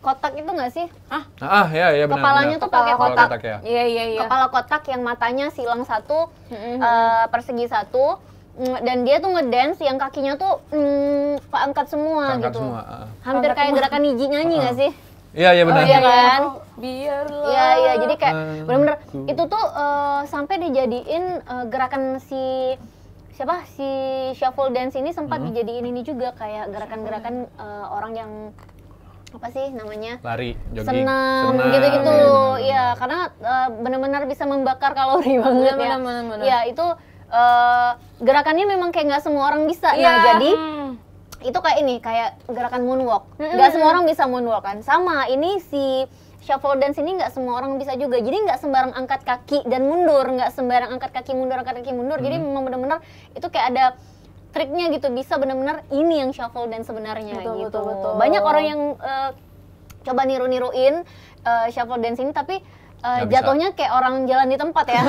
kotak itu nggak sih? Ah, ah ya ya benar. Kepalanya benar. tuh pakai kotak. Ya. Iya iya iya. Kepala kotak yang matanya silang satu, mm -hmm. uh, persegi satu Mm, dan dia tuh ngedance yang kakinya tuh mm, keangkat semua keangkat gitu. Semua. Ah. Hampir kayak gerakan hiji nyanyi nggak uh. sih? Iya iya benar. Oh iya, oh, iya kan? Biarlah. Iya iya jadi kayak ah. benar-benar itu tuh uh, sampai dijadiin uh, gerakan si siapa si shuffle dance ini sempat hmm. dijadiin ini juga kayak gerakan-gerakan uh, orang yang apa sih namanya lari jogging senam, gitu-gitu iya, iya karena uh, benar-benar bisa membakar kalori [LAUGHS] banget bener, ya iya itu Eh, gerakannya memang kayak nggak semua orang bisa yeah. nah iya. jadi hmm. itu kayak ini kayak gerakan moonwalk hmm. nggak -hmm. semua orang bisa moonwalk kan sama ini si shuffle dance ini nggak semua orang bisa juga jadi nggak sembarang angkat kaki dan mundur nggak sembarang angkat kaki mundur angkat kaki mundur hmm. jadi memang benar-benar itu kayak ada triknya gitu bisa benar-benar ini yang shuffle dance sebenarnya betul, gitu betul, betul. banyak orang yang uh, coba niru-niruin uh, shuffle dance ini tapi Uh, jatuhnya bisa. kayak orang jalan di tempat ya. [LAUGHS]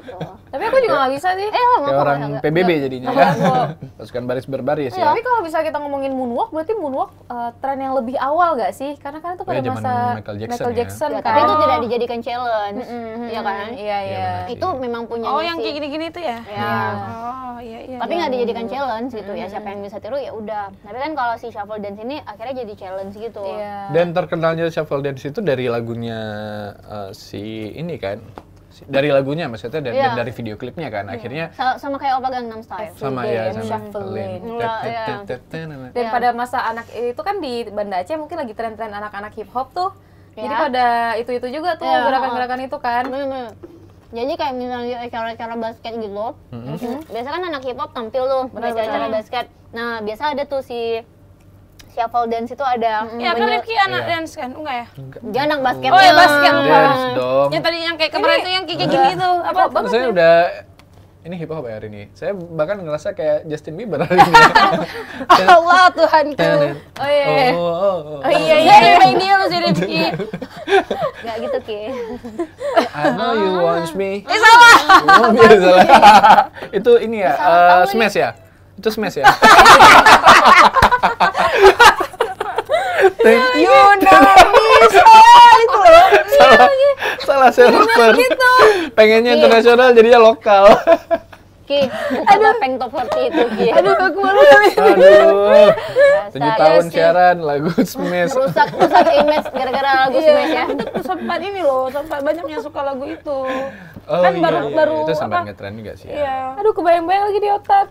gitu. Tapi aku juga nggak bisa sih. Eh, kayak orang agak. PBB jadinya. ya. [LAUGHS] kan baris berbaris ya. ya. Tapi kalau bisa kita ngomongin moonwalk, berarti moonwalk uh, tren yang lebih awal gak sih? Karena kan itu pada ya, masa Michael Jackson. Michael ya. Jackson ya. kan. tapi itu tidak dijadikan challenge, mm ya kan? Iya iya. iya itu memang punya. Oh, yang kayak gini-gini itu ya? Iya. Oh iya iya. Tapi iya. nggak dijadikan challenge gitu ya. Siapa yang bisa tiru ya udah. Tapi kan kalau si shuffle dance ini akhirnya jadi challenge gitu. Iya. Dan terkenalnya shuffle dance itu dari lagunya uh, si ini kan dari lagunya maksudnya dan, yeah. dan iya. dari video klipnya kan yeah. akhirnya sama, sama kayak opa Gangnam Style sama ya sama iya. dan iya. pada masa anak itu kan di Banda Aceh mungkin lagi tren-tren anak-anak hip hop tuh yeah. jadi pada itu itu juga tuh gerakan-gerakan itu kan Jadi kayak misalnya acara-acara basket gitu, mm -hmm. biasa kan anak hip hop tampil tuh, acara-acara basket. Nah biasa ada tuh si shuffle dance itu ada ya kan Rifki anak iya. dance kan enggak ya dia anak oh, basket oh ya basket dance dong yang tadi yang kayak kemarin itu yang kayak gini iya. tuh apa maksudnya saya udah ini hip hop ya hari ini. Saya bahkan ngerasa kayak Justin Bieber hari ini. [LAUGHS] Allah tuhan, Oh iya. iya. Oh, oh, oh, oh. oh iya iya. [LAUGHS] iya dia masih jadi Enggak gitu Ki. I know you want me. Eh salah. Oh, iya, [LAUGHS] itu ini ya, uh, smash ya? Itu smash ya? [LAUGHS] Thank you oh, itu Salah, iya, iya. salah server. Pengennya internasional jadinya lokal. Ki, [LAUGHS] ada peng top 40 itu Ki. Aduh, aku malu Aduh. tujuh ya tahun siaran lagu Smash. Rusak rusak image gara-gara lagu iya. Smash ya. Itu sempat ini loh, sempat banyak yang suka lagu itu. Oh, kan iya, baru iya, baru itu sempat ngetren juga sih. Iya. Ya. Aduh kebayang-bayang lagi di otak.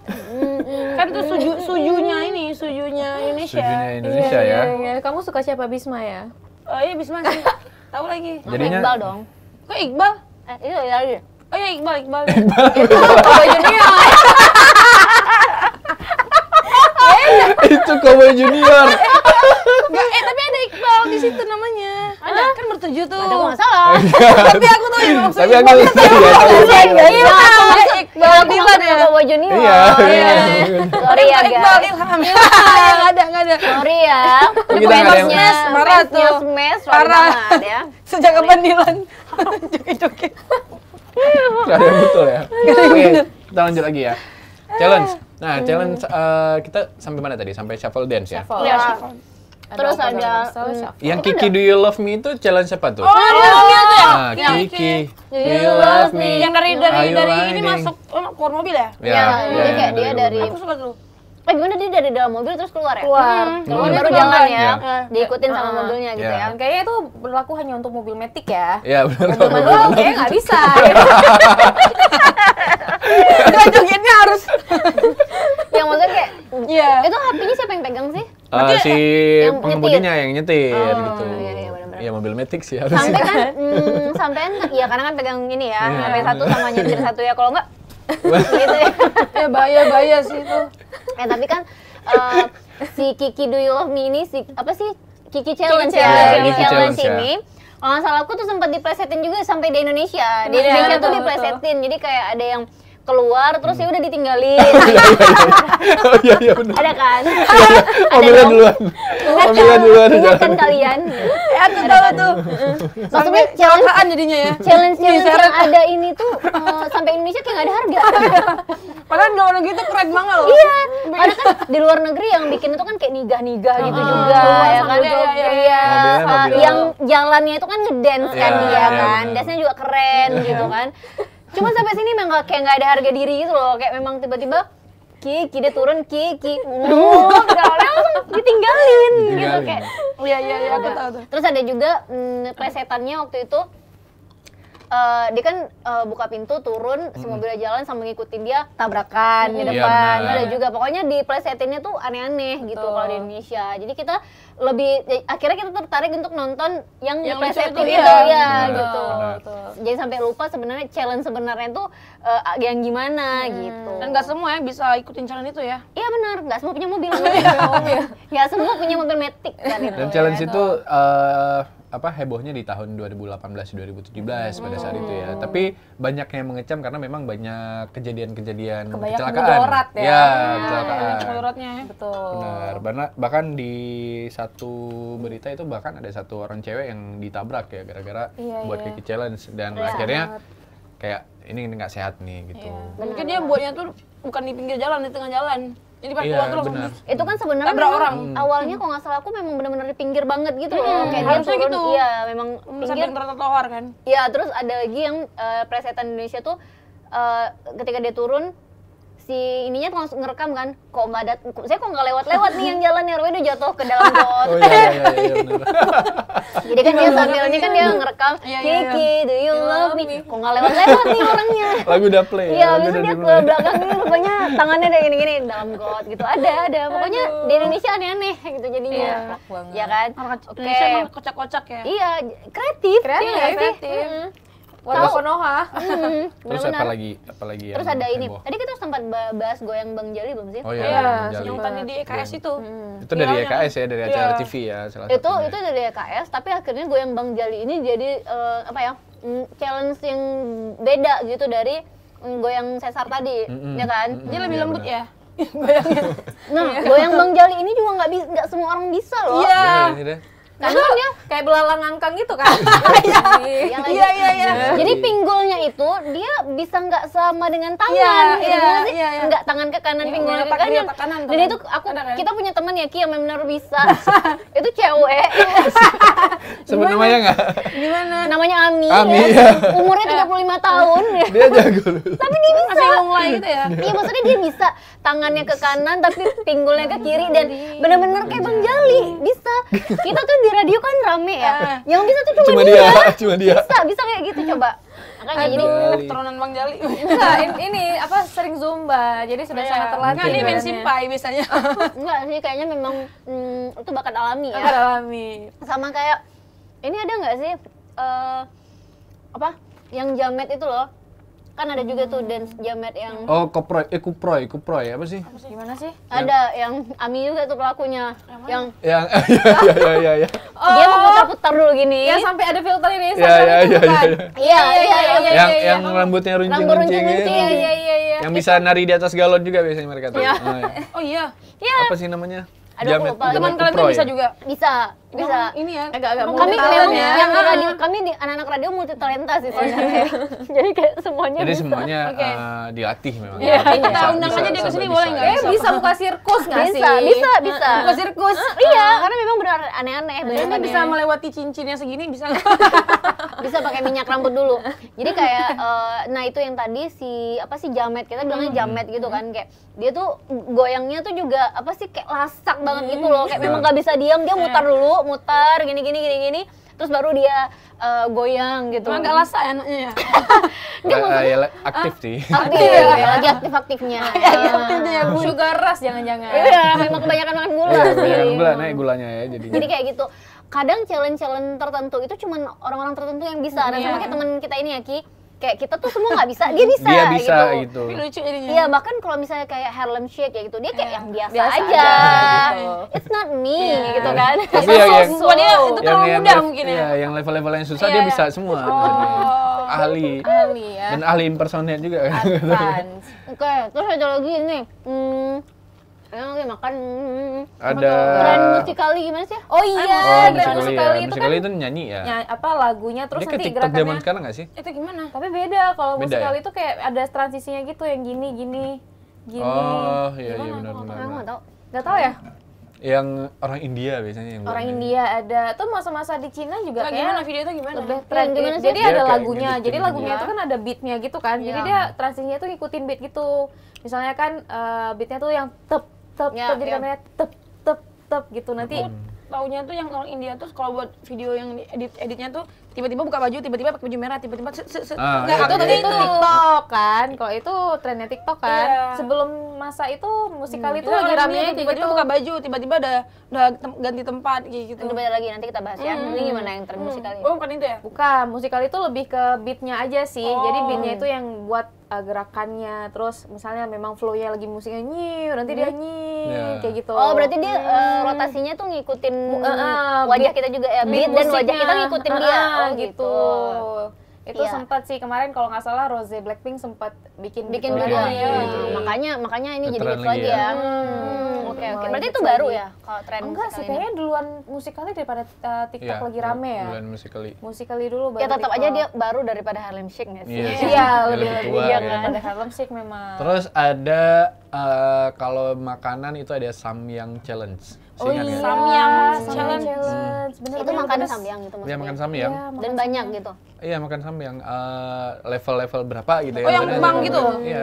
kan tuh suju sujunya ini, sujunya Indonesia. Sujunya iya, Indonesia iya, ya. Iya. iya, iya. Kamu suka siapa Bisma ya? Oh iya Bisma sih. Tahu lagi. Jadinya Iqbal dong. Kok Iqbal? Eh, itu iya, lagi. Oh iya Iqbal, Iqbal. Iqbal. Iqbal. Ya, Junior. [LAUGHS] itu Cowboy Junior. Gak, eh tapi ada Iqbal di situ namanya. Ada kan bertujuh tuh. Ada masalah. [LAUGHS] Tapi aku tuh yang maksudnya. Tapi aku maksudnya. Iya, Iqbal Iqbal ya. Bawa junior. Iya, iya. iya. Sorry ya, ya guys. Iqbal Ilham. ada, nggak ada. Sorry ya. Kita enggak ada smash, marah tuh. Mes, parah ya. [LAUGHS] Sejak kapan Dylan? [LAUGHS] Joki-joki. Gak ada yang betul ya. kita lanjut lagi ya. Challenge. Nah, challenge uh, kita sampai mana tadi? Sampai shuffle dance ya? Shuffle. Ya, shuffle. Terus ada, ada yang Kiki Do You Love Me itu challenge siapa tuh? Oh, oh, ya. ya. Nah, ya, Kiki. Do You Love Me. Yang dari dari dari riding. ini masuk oh, keluar mobil ya? ya iya. ya, ya, ya, kayak dia dari Aku suka dulu. Eh gimana dia dari dalam mobil terus keluar ya? Keluar. Hmm. Keluar hmm. baru jalan ya. ya. Diikutin sama ah. mobilnya gitu ya. ya. Kayaknya itu berlaku hanya untuk mobil metik ya. Iya [LAUGHS] benar. Mobil Iya. kayaknya nggak bisa. Tunjukinnya [LAUGHS] harus yang maksudnya kayak yeah. itu HP-nya siapa yang pegang sih? Uh, si yang pengemudinya yang nyetir oh, gitu. Iya, iya, Ya mobil matic sih harusnya. Sampai kan, [LAUGHS] mm, sampai kan, ya karena kan pegang ini ya, yeah. HP satu sama nyetir satu ya. Kalau enggak, [LAUGHS] gitu ya. ya bahaya bahaya sih itu. Ya tapi kan uh, si Kiki Do You Love Me ini si apa sih Kiki Challenge, Kiki Challenge, ya, Kiki Challenge, Challenge ya. ini. Ya. Kalau nggak salah aku tuh sempat diplesetin juga sampai di Indonesia. Di Indonesia ya, tuh diplesetin. Jadi kayak ada yang keluar terus hmm. ya udah ditinggalin. [LAUGHS] Iya, iya, iya, oh iya iya benar. Ada kan? Pemilihan [LAUGHS] duluan. Pemilihan duluan. Eh, kan kalian? Ya aku tahu tuh. Maksudnya kecelakaan jadinya ya. challenge yang yang ada ini tuh eh, sampai Indonesia kayak gak ada harga. [LAUGHS] Padahal nggak orang gitu keren banget loh. Iya. Ada kan di luar negeri yang bikin itu kan kayak nigah-nigah gitu juga ya kan. Iya. Yang jalannya itu kan ngedance kan dia kan. Biasanya juga keren gitu kan. Cuma sampai sini memang kayak nggak ada harga diri gitu loh. Kayak memang tiba-tiba kiki dia turun Ki, Ki. [LAUGHS] Oh, langsung ditinggalin gitu kayak. Oh, iya, iya, iya. iya, iya. Terus ada juga mm, plesetannya waktu itu uh, dia kan uh, buka pintu turun si mobilnya jalan sama ngikutin dia tabrakan di iya, depan ada juga pokoknya di plesetinnya tuh aneh-aneh gitu kalau di Indonesia jadi kita lebih ya, akhirnya kita tertarik untuk nonton yang, di plesetin itu, itu ya, ya gitu jadi sampai lupa sebenarnya challenge sebenarnya tuh uh, yang gimana hmm. gitu dan nggak semua ya bisa ikutin challenge itu ya iya benar nggak semua punya mobil [LAUGHS] oh, iya. nggak semua punya mobil metik kan gitu. iya, itu dan challenge itu uh, apa hebohnya di tahun 2018 2017 hmm. pada saat itu ya. Hmm. Tapi banyak yang mengecam karena memang banyak kejadian-kejadian kecelakaan. ya. Ya, ya kecelakaan. ya betul. Benar. Bahkan di satu berita itu bahkan ada satu orang cewek yang ditabrak ya gara-gara iya, buat iya. kiki challenge dan ya, akhirnya banget. kayak ini nggak sehat nih gitu. Ya. Mungkin dia buatnya tuh bukan di pinggir jalan di tengah jalan ini pas iya, keluar itu kan sebenarnya orang awalnya kalau nggak salah aku memang benar-benar di pinggir banget gitu loh. Hmm. Kayak Harusnya turun, gitu. Iya, memang pinggir trotoar kan. Iya, terus ada lagi yang uh, presetan Indonesia tuh uh, ketika dia turun si ininya tuh langsung ngerekam kan kok nggak saya kok nggak lewat-lewat nih yang jalan ya, RW udah jatuh ke dalam got oh, iya, iya, iya, iya [LAUGHS] jadi kan dia iya, sambil ini kan dia iya. ngerekam Kiki do you love me kok nggak lewat-lewat nih orangnya [LAUGHS] lagu udah play iya abis dia ke belakang ini rupanya tangannya ada gini-gini dalam got gitu ada ada pokoknya di Indonesia aneh-aneh gitu jadinya ya kan oke, kocak-kocak ya iya kreatif kreatif Tahu Konoha. Hmm, Terus [LAUGHS] apa lagi? Apa lagi ya Terus ada ini. Heboh. Tadi kita sempat bahas goyang Bang Jali belum sih? Oh iya. Yeah, iya, di EKS itu. Hmm. Itu dari iya, EKS kan? ya, dari acara iya. TV ya salah Itu itu dari EKS, tapi akhirnya goyang Bang Jali ini jadi uh, apa ya? Mm, challenge yang beda gitu dari mm, goyang Cesar tadi, mm -hmm. ya kan? Mm -hmm. Dia lebih lembut ya. [LAUGHS] Goyangnya. nah, goyang Bang Jali ini juga nggak nggak semua orang bisa loh. Iya. Yeah karena dia [LAUGHS] kayak belalang angkang gitu kan [LAUGHS] iya iya iya, iya, iya. jadi pinggulnya itu dia bisa nggak sama dengan tangan iya gitu iya, iya iya nggak tangan ke kanan pinggul ke kanan. kanan dan itu aku kan? kita punya teman ya Ki yang benar bisa [LAUGHS] itu cewek sebut namanya nggak gimana namanya Ami Ami ya. umurnya lima tahun dia jago tapi dia bisa masih mulai gitu ya iya maksudnya dia bisa tangannya ke kanan tapi pinggulnya ke kiri dan benar-benar kayak Bang Jali bisa kita tuh di radio kan rame ya. Eh. Yang bisa tuh cuma, cuma dia. dia. [LAUGHS] Cuma dia. Bisa, bisa kayak gitu coba. Makanya Aduh. ini keturunan Bang Jali. Enggak, ini apa sering zumba. Jadi sudah iya. sangat terlatih. Enggak, ini main simpai biasanya. [LAUGHS] Enggak sih, kayaknya memang mm, itu bakat alami ya. Bakat alami. Sama kayak ini ada enggak sih uh, apa yang jamet itu loh kan ada juga tuh dance jamet yang oh koproy eh kuproy kuproy apa sih gimana sih ada yang Ami juga tuh pelakunya yang yang ya ya ya ya dia mau oh. putar-putar dulu gini ya sampai ada filter ini ya ya ya ya iya iya yang iya, iya. yang rambutnya runcing-runcing gitu. iya, iya iya iya yang bisa nari di atas galon juga biasanya mereka tuh oh, oh iya iya apa sih namanya Aduh, jamet, aku Teman kalian tuh bisa juga? Bisa, bisa. ini ya. Agak-agak Kami yang, yang ada di ini anak-anak radio multi talenta sih sebenarnya. [LAUGHS] Jadi kayak semuanya Jadi bisa. semuanya okay. uh, eh, dilatih memang. Iya, kita undang aja dia ke sini boleh nggak? Eh, bisa buka sirkus nggak sih? Bisa, bisa, bisa. Buka sirkus. Iya, karena memang benar aneh-aneh. Ini bisa melewati cincinnya segini bisa [LAUGHS] Bisa pakai minyak rambut dulu. Jadi kayak eh, nah itu yang tadi si apa sih jamet kita bilangnya hmm. jamet gitu kan hmm. kayak dia tuh goyangnya tuh juga apa sih kayak lasak banget gitu loh kayak memang hmm. nggak bisa diam dia iya. mutar dulu mutar gini gini gini gini terus baru dia uh, goyang gitu. Enggak gak lasa enaknya ya? Enggak [LAUGHS] eh, maksudnya. Uh, aktif sih. Aktif, ya, ya. lagi aktif-aktifnya. [LAUGHS] Lagi aktifnya ah. ya, Bu. Sugar rush jangan-jangan. Iya, -jangan. Iya, [LAUGHS] memang kebanyakan makan gula. Iya, kebanyakan gula, naik gulanya ya jadi. Jadi kayak gitu. Kadang challenge-challenge tertentu itu cuman orang-orang tertentu yang bisa. Dan yeah. sama iya. kayak teman kita ini ya, Ki kayak kita tuh semua nggak bisa dia bisa dia bisa gitu, gitu. lucu jadinya iya bahkan kalau misalnya kayak Harlem Shake ya gitu dia kayak eh, yang biasa, biasa aja, aja gitu. it's not me yeah. gitu kan tapi ya, yang, [LAUGHS] dia itu terlalu yang, mudah mungkin ya, iya, yang level-level yang susah yeah. dia iya. bisa semua oh. ahli ahli ya. dan ahli impersonate juga oke terus ada lagi ini hmm, Emang makan ada brand musikali gimana sih? Ya? Oh iya, oh, brand musikali, ya. itu musikali kan itu nyanyi ya. Ny apa lagunya terus Dia nanti TikTok gerakannya. zaman sekarang enggak sih? Itu gimana? Tapi beda kalau musikali ya? itu kayak ada transisinya gitu yang gini gini gini. Oh iya, iya gimana? iya benar benar. enggak tahu. Enggak tahu ya? Yang orang India biasanya yang Orang India ini. ada. Tuh masa-masa di Cina juga nah, kayak gimana video itu gimana? Lebih tren gimana sih? Jadi dia ada lagunya. Jadi lagunya itu kan ada beatnya gitu kan. Jadi iya. dia transisinya tuh ngikutin beat gitu. Misalnya kan eh, beatnya tuh yang tep tep ya, tep jadi ya. kameranya tep tep tep gitu nanti hmm. taunya tuh yang orang India tuh kalau buat video yang edit editnya tuh tiba-tiba buka baju tiba-tiba pakai baju merah tiba-tiba ah, nggak iya, itu iya, tadi itu iya. TikTok kan kalau itu trennya TikTok kan yeah. sebelum masa itu musikal hmm. itu iya, lagi rame tiba-tiba gitu. buka baju tiba-tiba ada udah tem ganti tempat kayak gitu udah lagi nanti kita bahas ya hmm. ini gimana yang tren hmm. musikal hmm. ini oh bukan itu ya bukan musikal itu lebih ke beatnya aja sih oh. jadi beatnya itu yang buat uh, gerakannya terus misalnya memang flow-nya lagi musiknya nyiur, nanti hmm. dia nyiur yeah. kayak gitu oh berarti dia eh, hmm. uh, rotasinya tuh ngikutin uh, uh, wajah kita juga ya beat, beat dan musiknya. wajah kita ngikutin uh, uh, dia oh Iya, gitu. gitu itu iya. sempat sih kemarin kalau nggak salah Rose Blackpink sempat bikin gitu bikin video, kan. Oh, iya. iya. Gitu. Hmm. makanya makanya ini jadi hits lagi ya, ya. Hmm. Hmm. oke oke berarti itu baru ya kalau tren enggak sih kayaknya duluan musikali daripada uh, TikTok yeah, lagi rame ya duluan musikali musikali dulu ya, baru ya tetap aja dia baru daripada Harlem Shake nggak sih iya, iya lebih tua ya iya kan ada Harlem Shake memang terus ada uh, kalau makanan itu ada Samyang Challenge Oh iya, ya? Samyang Challenge. challenge. itu makan samyang gitu maksudnya. Iya, makan samyang. Ya, Dan banyak gitu. Iya, makan samyang. level eh, level-level berapa gitu ya. Oh, yang mukbang gitu. Iya.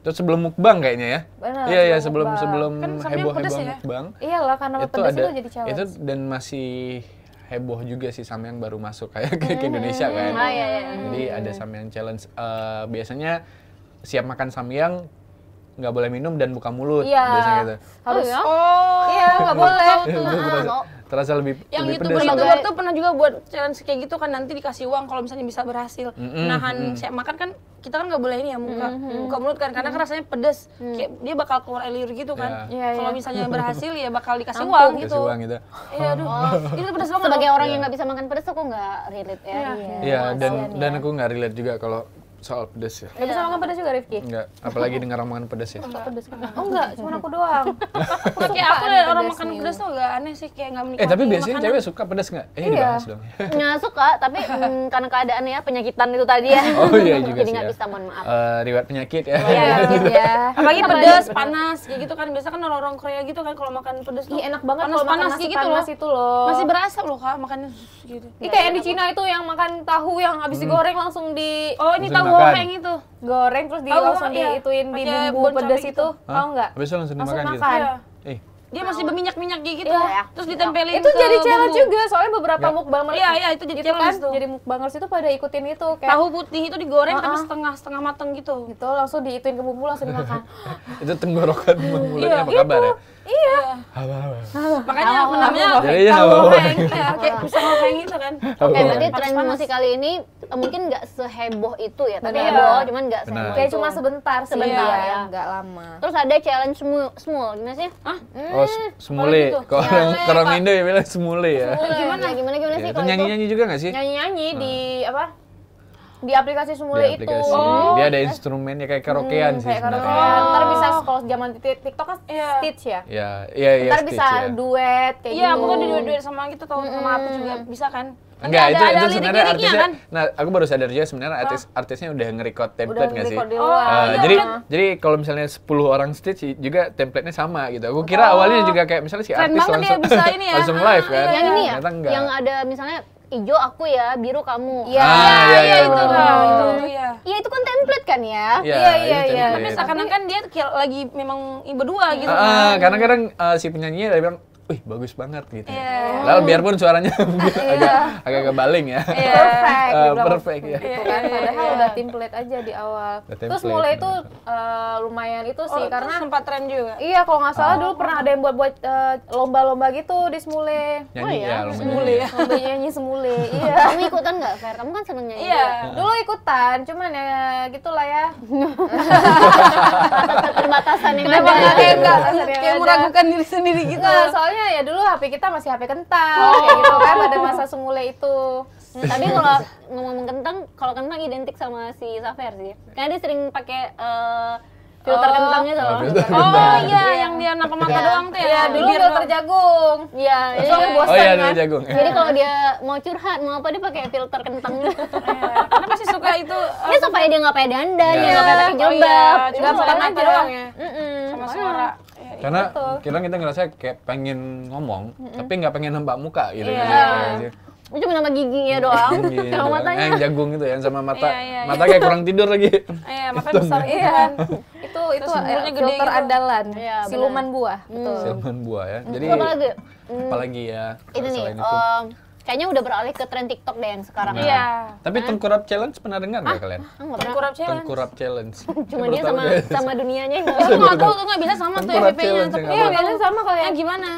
Terus sebelum mukbang kayaknya ya. Benar. Iya iya sebelum mukbang. sebelum kan heboh heboh ya? mukbang. Iyalah karena itu pedas ada, itu jadi challenge. Itu dan masih heboh juga sih samyang baru masuk kayak ke, ke Indonesia kan. Ah, iya, iya. Jadi ada samyang challenge. Uh, biasanya siap makan samyang nggak boleh minum dan buka mulut iya. biasanya gitu. Oh, Harus oh, iya? oh iya nggak iya. boleh. [LAUGHS] terasa, nah, terasa lebih yang lebih itu pedas. YouTuber tuh pernah juga buat challenge kayak gitu kan nanti dikasih uang kalau misalnya bisa berhasil mm -hmm. nahan mm -hmm. makan kan kita kan nggak boleh ini ya muka mm -hmm. muka mulut kan karena mm -hmm. rasanya pedes mm. kayak dia bakal keluar elir gitu kan. Yeah. Yeah, kalau iya. misalnya berhasil ya bakal dikasih Tampung. uang gitu. Dikasih uang gitu. Iya aduh. Oh. Itu pedes banget. Sebagai orang yeah. yang iya. nggak bisa makan pedes aku nggak relate ya. Iya yeah. yeah, dan dan aku nggak relate juga kalau soal pedas ya. Gak bisa makan pedes juga Rifki? Enggak, apalagi dengar orang makan pedes ya. Enggak pedes Oh enggak, cuma aku doang. [LAUGHS] aku aku lihat orang makan pedas tuh enggak aneh sih kayak enggak menikmati. Eh tapi biasanya cewek suka pedas enggak? Eh iya. dibahas dong. [LAUGHS] Nggak suka, tapi mm, karena keadaan ya penyakitan itu tadi ya. Oh iya juga [LAUGHS] Jadi nggak ya. bisa, mohon maaf. Uh, eh, riwayat penyakit ya. Iya, iya. ya. Apalagi pedas, panas kayak gitu kan. Biasa kan orang-orang Korea gitu kan kalau makan pedas. tuh. Iya, enak banget panas, panas gitu panas gitu loh. itu loh. Masih berasa loh Kak, makannya gitu. Ini iya, kayak di Cina itu yang makan tahu yang habis hmm. digoreng langsung di Oh, ini tahu dimakan. goreng itu goreng terus di oh, langsung iya. diituin di bumbu pedas gitu. itu, tau tahu nggak? Habis langsung dimakan langsung gitu. Iya. dia masih berminyak-minyak gitu ya. terus ditempelin itu jadi challenge bumbu. juga soalnya beberapa ya. mukbangers iya iya itu jadi gitu kan tuh. jadi mukbangers itu pada ikutin itu kayak tahu putih itu digoreng uh -uh. tapi setengah setengah mateng gitu gitu langsung diituin ke bumbu langsung dimakan [LAUGHS] itu tenggorokan iya, mulutnya apa kabar ya iya, iya. makanya namanya jadi ya bisa ngopeng itu kan oke berarti tren musik kali ini Eh, mungkin nggak seheboh itu ya tapi ya. heboh cuman nggak seheboh kayak cuma sebentar sebentar ya, ya. nggak lama terus ada challenge semu smul gimana sih ah oh semule hmm, kalau gitu. orang, Indo ya bilang semule ya gimana gimana gimana ya, sih nyanyi nyanyi juga nggak sih nyanyi nyanyi di nah. apa di aplikasi semula di aplikasi. itu. Oh. Dia ada instrumennya kayak karaokean hmm, sih kayak Karaokean. Oh. Ntar bisa kalau zaman TikTok kan yeah. stitch ya? Iya, iya iya Ntar bisa yeah. duet kayak yeah, gitu. Iya, aku kan gitu. duet-duet sama gitu tau hmm. sama aku juga bisa kan? Enggak, ada, itu, ada itu sebenarnya artisnya. Kan? Nah, aku baru sadar juga sebenarnya artis oh. artisnya udah nge-record template nggak sih? Oh, uh, iya, jadi iya. jadi kalau misalnya 10 orang stitch juga template-nya sama gitu. Aku kira oh. awalnya juga kayak misalnya si artis ya, langsung, bisa ini ya. [LAUGHS] langsung live ah, kan. Iya, iya. Yang ini ya? Yang ada misalnya ijo aku ya, biru kamu. Iya, ah, iya, iya, iya itu lah, iya. itu, itu ya. Iya, itu kan template kan ya? Iya, iya, iya. iya Tapi seakan-akan dia lagi memang berdua gitu kan. Kadang-kadang eh, si penyanyinya dia bilang, wih bagus banget gitu. Yeah. Iya. Lalu oh. biarpun suaranya [LAUGHS] agak iya. agak kebaling ya. Yeah. Perfect. uh, perfect ya. Gitu iya. kan. Padahal udah template aja di awal. Terus mulai itu uh, lumayan itu sih oh, karena sempat tren juga. Iya, kalau nggak salah oh. dulu pernah ada yang buat buat eh, lomba lomba-lomba gitu di Semule. Nyanyi oh, iya? ya, lomba Semule. Ya. Lomba nyanyi Semule. [LAUGHS] iya. Kamu ikutan nggak, Fer? Kamu kan seneng nyanyi. Iya, dulu ikutan, cuman ya gitulah ya. Keterbatasan [LAUGHS] yang ada. Kayak meragukan diri sendiri gitu. Nah, soalnya soalnya ya dulu HP kita masih HP kental oh. kayak gitu kan pada masa semula itu hmm, tapi kalau ngomong kentang kalau kentang identik sama si Safer sih karena dia sering pakai uh, filter oh. kentangnya tuh. Oh, kentang. oh iya, yang dia nampak mata iya. doang tuh ya. Iya, dulu filter jagung. Iya, jadi iya, iya. oh, bosan iya, kan. jagung. Jadi kalau dia mau curhat, mau apa dia pakai filter kentang. Kenapa sih suka itu. Eh, dia supaya dia nggak pakai dandan, Iya, nggak pakai oh, jilbab. Nggak pakai doang ya. Sama suara. Karena kira kita ngerasa kayak pengen ngomong, mm -mm. tapi nggak pengen nampak muka gitu. Yeah. Gitu. Iya, iya, iya. cuma nama giginya doang gigi, [LAUGHS] sama matanya yang jagung itu ya sama mata iya, iya, mata kayak kurang tidur lagi iya [LAUGHS] makanya besar iya [LAUGHS] itu itu eh, filter gede gitu. andalan iya, siluman buah betul. siluman buah ya jadi apalagi mm. apalagi ya ini nih um, Kayaknya udah beralih ke tren TikTok deh yang sekarang. Nah, iya. Nah. Tapi nah. Tengkurap Challenge pernah dengar nggak ah, kalian? Enggak ah, Tengkurap Challenge. Tengkurap Challenge. [LAUGHS] Cuma dia sama dia. sama dunianya yang enggak [LAUGHS] nggak tahu tuh nggak bisa sama tuh FVP-nya. Iya, biasanya sama kalau yang nah, gimana?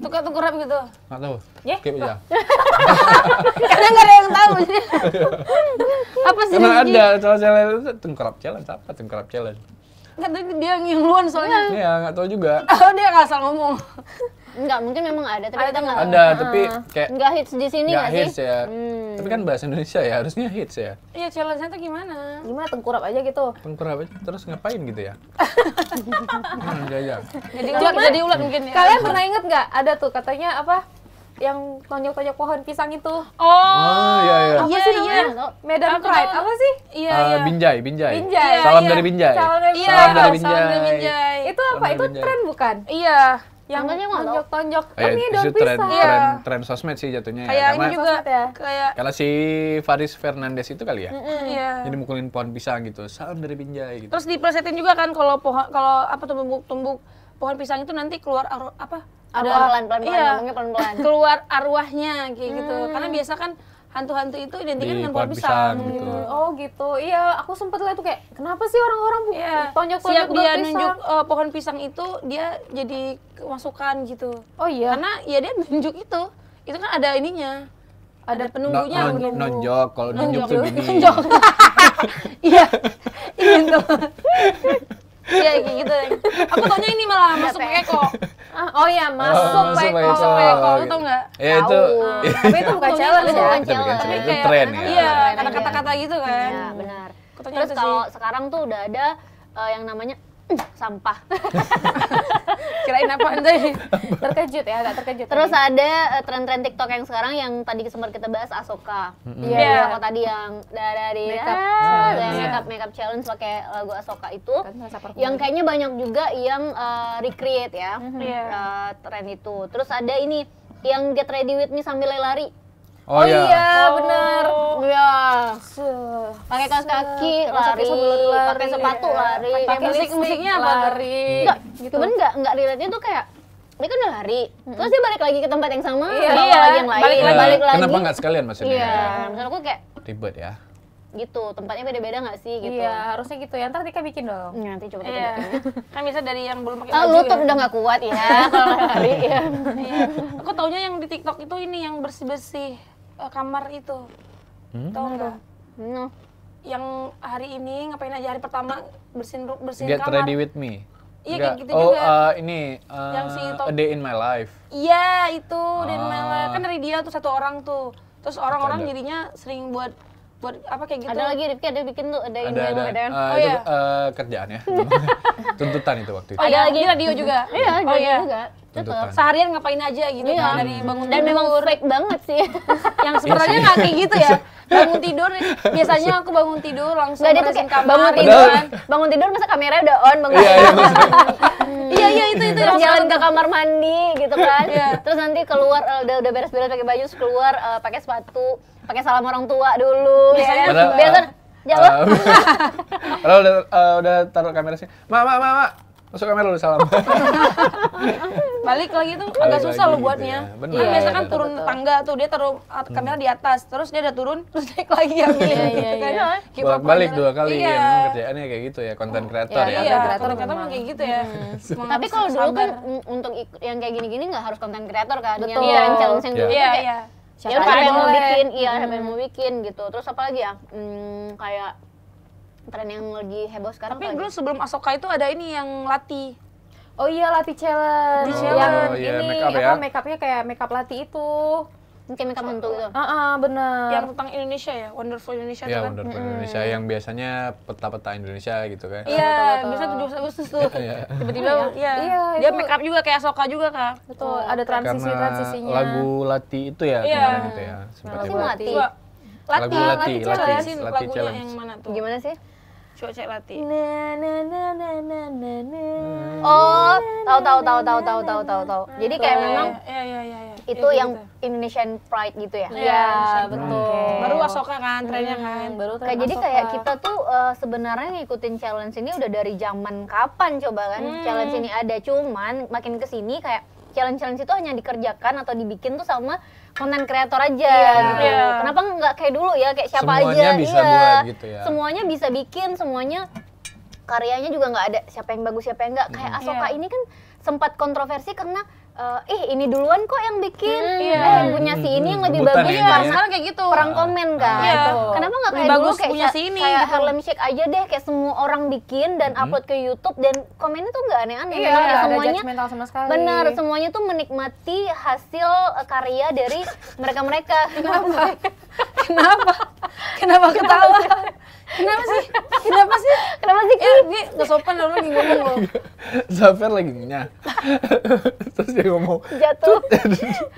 tukar tengkurap gitu nggak tahu ya skip aja [LAUGHS] karena nggak ada yang tahu apa sih karena ada soal challenge tengkurap challenge apa tengkurap challenge Enggak tadi dia yang ngiluan soalnya. Iya, enggak tahu juga. [LAUGHS] Oh, dia enggak asal ngomong. Enggak, mungkin memang ada, tapi ada, enggak Ada, ada, tapi ah, kayak enggak hits di sini enggak hits sih? ya. Hmm. Tapi kan bahasa Indonesia ya, harusnya hits ya. Iya, challenge-nya tuh gimana? Gimana tengkurap aja gitu. Tengkurap aja terus ngapain gitu ya? [LAUGHS] hmm, ya. Jadi ulat, jadi ulat mungkin ya. Kalian iya. pernah inget enggak ada tuh katanya apa? yang tonjok-tonjok pohon pisang itu. Oh, oh iya iya. Apa yeah, ya, sih iya. namanya? Yeah. Medan Aku Pride. Apa sih? Iya, uh, iya. Binjai, Binjai. Binjai. Yeah, salam, yeah. Dari binjai. salam dari Binjai. Salam dari Binjai. Salam Binjai. Itu apa? Itu tren bukan? Iya. Yang tonjok-tonjok. Oh, eh, kan ini daun pisang. Tren, yeah. tren, sosmed sih jatuhnya ya. Kayak ini juga. Ya? Kayak kalau si Faris Fernandes itu kali ya. Mm iya. Jadi mukulin pohon pisang gitu. Salam dari Binjai gitu. Terus diplesetin juga kan kalau pohon kalau apa tumbuk-tumbuk pohon pisang itu nanti keluar apa ada pelan-pelan iya, pelan-pelan [LAUGHS] keluar arwahnya kayak gitu hmm. karena biasa kan hantu-hantu itu identiknya dengan pohon pisang, pisang gitu. Oh gitu. Iya, aku sempet lihat tuh kayak kenapa sih orang-orang yeah. tonjok-tonjok pohon dia pisang? nunjuk uh, pohon pisang itu dia jadi masukan gitu. Oh iya. Karena ya dia nunjuk itu. Itu kan ada ininya. Ada penunggunya no, no, nonjok kalau nunjuk tuh Nonjok. [LAUGHS] Iya. Iya tuh. [LAUGHS] Iya kayak gitu. Aku taunya ini malah masuk Eko. E ah, oh iya, ah, masuk oh, Eko. Masuk Eko, e gitu. e lu tau nggak? Ya ah, iya. Tapi itu bukan challenge ya. Itu bukan challenge, tren ya. Iya, karena kata-kata iya. gitu kan. Iya, benar. Terus kalau sekarang tuh udah ada eh, yang namanya sampah. [LAUGHS] Kirain apa tadi? Terkejut ya, agak terkejut. Terus tadi. ada eh, tren-tren TikTok yang sekarang yang tadi sempat kita bahas Asoka. Iya. Mm-hmm. Yeah. tadi yang dari makeup, yeah. makeup makeup challenge pakai lagu Asoka itu kan yang kayaknya banyak juga yang uh, recreate ya. Mm-hmm. Uh, tren itu. Terus ada ini yang get ready with me sambil lari. Oh, oh iya, iya oh. benar. Iya. Pakai kaos kaki lari, pakai sepatu lari. Pakai musik musiknya apa? Lari. Enggak, gitu. Cuman enggak enggak relate-nya tuh kayak ini kan udah lari, hmm. terus dia balik lagi ke tempat yang sama, iya. lagi yang lain, balik, balik iya. lagi. Kenapa nggak sekalian maksudnya? Iya, maksud aku kayak ribet ya gitu tempatnya beda-beda nggak -beda sih gitu iya harusnya gitu ya ntar Tika bikin dong iya, nanti coba kita bikin ya. [LAUGHS] kan bisa dari yang belum pakai oh, baju lutut ya. udah nggak kuat ya [LAUGHS] kalau lari ya iya. aku taunya yang di TikTok itu ini yang bersih-bersih Eh, kamar itu. Hmm? Tahu enggak? No. Yang hari ini ngapain aja hari pertama bersihin bersihin Get kamar. Get ready with me. Iya kayak gitu oh, juga. Uh, ini uh, yang si A Day in My Life. Iya, itu ah. Day in My Life. Ah. Kan dari dia tuh satu orang tuh. Terus orang-orang jadinya sering buat buat apa kayak gitu. Ada lagi Rifki ada bikin tuh ada, ini ada, ada eh, oh iya. Eh, kerjaan ya. [LAUGHS] Tuntutan itu waktu itu. ada ya. lagi radio juga. Iya, oh, iya. juga. Tuntutan. Seharian ngapain aja gitu iya. kan dari bangun Dan memang fake banget sih. [LAUGHS] yang sebenarnya nggak kayak gitu ya. [LAUGHS] bangun tidur biasanya aku bangun tidur langsung Gak, dia tuh kayak kamar, bangun tidur gitu kan. bangun tidur masa kamera udah on bangun iya, iya, hmm. iya iya itu itu terus jalan ke kamar mandi gitu kan yeah. terus nanti keluar eh, udah udah beres-beres pakai baju keluar uh, pakai sepatu pakai salam orang tua dulu biasanya ya. jawab uh, kalau udah uh, udah taruh kamera sih mama mak masuk kamera lu salam [LAUGHS] balik lagi tuh agak susah lo buatnya gitu ya. kan biasa kan turun tangga tuh dia taruh hmm. kamera di atas terus dia udah turun [LAUGHS] terus naik lagi ya iya, gitu iya, kan. iya. balik dua gitu. kali iya. ya kerjaannya kayak gitu ya konten kreator iya, ya, iya, kreator iya, kreator memang kayak gitu ya hmm. [LAUGHS] tapi kalau dulu kan untuk yang kayak gini-gini nggak harus konten kreator kan yang challenge yang dulu siapa yang mau bikin iya siapa yang hmm. mau bikin gitu terus apa lagi ya kayak tren yang lagi heboh sekarang. Tapi gue sebelum Asoka itu ada ini yang lati. Oh iya lati challenge. Oh, yang oh, iya, ini make up ya. Apa, make kayak makeup up latih itu. Kayak makeup up itu. Heeh, uh, uh, benar. Yang tentang Indonesia ya, Wonderful Indonesia ya, Wonderful mm. Indonesia yang biasanya peta-peta Indonesia gitu kan. Iya, iya bisa tujuh Agustus [LAUGHS] tuh. Iya. Tiba-tiba iya. Iya, dia makeup juga kayak Asoka juga, Kak. Betul, ada transisi-transisinya. Lagu lati itu ya, iya. kemarin gitu ya. Nah, sempat Lagu latih. Lati, lagu Lati, Lati, Lati, Lati, Lati lagunya yang mana tuh? Gimana sih? Coba cek Lati. Na na na na na na hmm. Oh, tahu tahu tahu tahu tahu tahu tahu tahu. Jadi kayak memang iya, iya, iya, itu ya, yang gitu. Indonesian Pride gitu ya? Iya, ya, betul. Okay. Baru Asoka kan trennya hmm. kan. Baru tren kayak jadi kayak kita tuh uh, sebenarnya ngikutin challenge ini udah dari zaman kapan coba kan? Hmm. Challenge ini ada, cuman makin ke sini kayak challenge-challenge itu hanya dikerjakan atau dibikin tuh sama konten kreator aja iya. gitu. Iya. Kenapa nggak kayak dulu ya kayak siapa semuanya aja? Bisa iya. buat gitu ya. Semuanya bisa bikin, semuanya karyanya juga nggak ada siapa yang bagus siapa yang nggak. Kayak Asoka yeah. ini kan sempat kontroversi karena uh, ih ini duluan kok yang bikin hmm, eh, iya. eh yang punya si ini yang lebih bagus ya, ya. sekarang kayak gitu perang komen kan iya. Gitu. kenapa nggak kayak bagus dulu kayak punya si ini kayak gitu. Harlem Shake aja deh kayak semua orang bikin dan hmm. upload ke YouTube dan komennya tuh nggak aneh-aneh iya, ya, semuanya benar semuanya tuh menikmati hasil eh, karya dari mereka mereka kenapa kenapa kenapa ketawa [LAUGHS] [LAUGHS] Kenapa sih? Kenapa sih? Kenapa ya, sih? Eh, gue nggak sopan lo lagi ngomong lo. [LAUGHS] Zafir lagi nyah. [LAUGHS] Terus dia ngomong. Jatuh.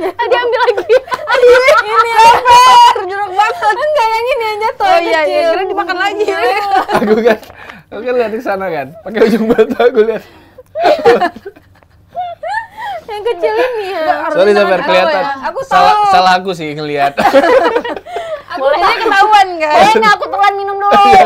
ah, dia ambil lagi. Aduh, ini ya, Zafir. Jorok banget. Enggak yang ini yang jatuh. Oh iya, iya. Kira dimakan lagi. Iya. aku kan, aku kan lihat di sana kan. Pakai ujung batu aku lihat. yang kecil ini ya. Sorry Zafir, kelihatan. Aku tahu. Salah, salah aku sih ngelihat. Mulainya ketahuan kan? Eh, nah aku telan minum dulu. Gak iya,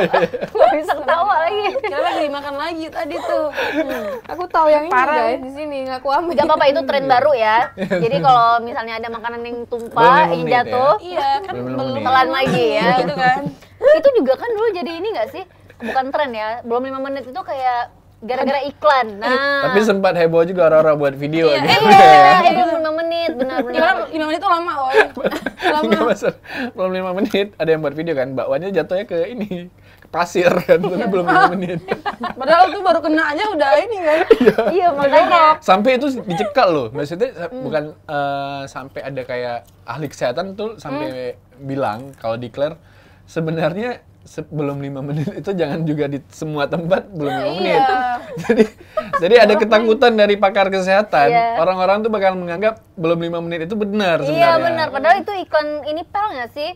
iya. bisa ketawa lagi. Karena dimakan lagi tadi tuh. Hmm. Aku tahu yang parah ini, guys, di sini nggak aku ambil. Gak apa-apa itu tren iya. baru ya. [LAUGHS] Jadi kalau misalnya ada makanan yang tumpah, yang ya. jatuh, ya? iya kan belum telan lagi ya gitu kan. itu juga kan dulu jadi ini gak sih? Bukan tren ya. Belum lima menit itu kayak gara-gara iklan. Iya. Nah. Tapi sempat heboh juga Rara buat video iya, gitu. Iya, iya, [LAUGHS] iya, iya, lima menit benar-benar. Iya, lima menit itu lama, loh. [LAUGHS] lama. Enggak belum lima menit ada yang buat video kan, bakwannya jatuhnya ke ini, ke pasir kan, tapi belum lima menit. Padahal tuh baru kena aja udah ini kan. iya, makanya. Sampai itu dicekal loh. Maksudnya hmm. bukan uh, sampai ada kayak ahli kesehatan tuh sampai hmm. bilang kalau declare sebenarnya sebelum lima menit itu jangan juga di semua tempat belum lima iya. menit. [LAUGHS] jadi jadi ada ketakutan dari pakar kesehatan. orang iya. Orang-orang tuh bakal menganggap belum lima menit itu benar iya, sebenarnya. Iya benar. Padahal itu ikon ini pel nggak sih?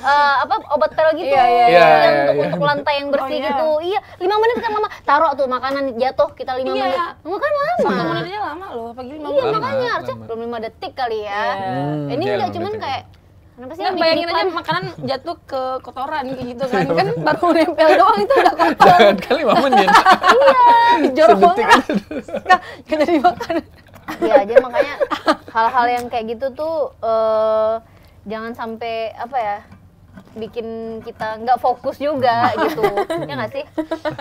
uh, [LAUGHS] apa obat pel gitu iya, iya, iya, yang iya, untuk, iya. untuk lantai yang bersih oh, iya. gitu. Iya lima menit kan lama. Taruh tuh makanan jatuh kita lima iya. menit. Enggak kan lama. Satu menitnya lama loh. Pagi lima. Iya makanya harusnya belum lima detik kali ya. Yeah. Hmm, ini enggak iya, cuman detik. kayak Kenapa sih Nah, bayangin aja makanan jatuh ke kotoran gitu kan. Iya, kan baru nempel doang itu udah kotor. Jangan kali [LAUGHS] iya menit. iya, jorok banget. jadi dimakan. Iya aja makanya hal-hal yang kayak gitu tuh uh, jangan sampai apa ya bikin kita nggak fokus juga gitu ya nggak sih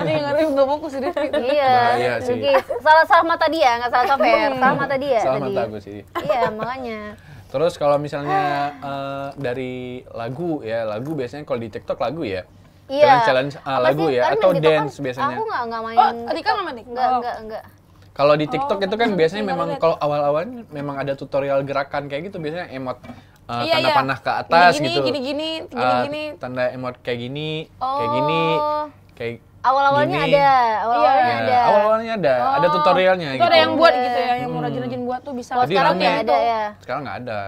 ini ngerti nggak fokus ini iya Oke, salah salah mata dia nggak salah kafer hmm. salah mata dia salah mata gue sih iya makanya Terus kalau misalnya uh, dari lagu ya, lagu biasanya kalau di TikTok lagu ya. Iya. Challenge, challenge uh, lagu ya kan atau dance kan, biasanya. Aku enggak enggak main. Oh, Rika kan main. Enggak, enggak, oh. enggak. Kalau di TikTok oh, itu oh, kan iya, biasanya iya, memang iya. kalau awal-awal memang ada tutorial gerakan kayak gitu biasanya emot uh, iya, tanda iya. panah ke atas gini, gitu. Gini gini gini uh, Tanda emot kayak gini, oh. kayak gini, kayak Awal-awalnya ada, awal-awalnya iya. ada. Awal-awalnya ada, oh. ada tutorialnya itu gitu. ada yang buat gitu ya, yang hmm. mau rajin-rajin buat tuh bisa. Jadi sekarang nggak ada ya. Sekarang nggak ada.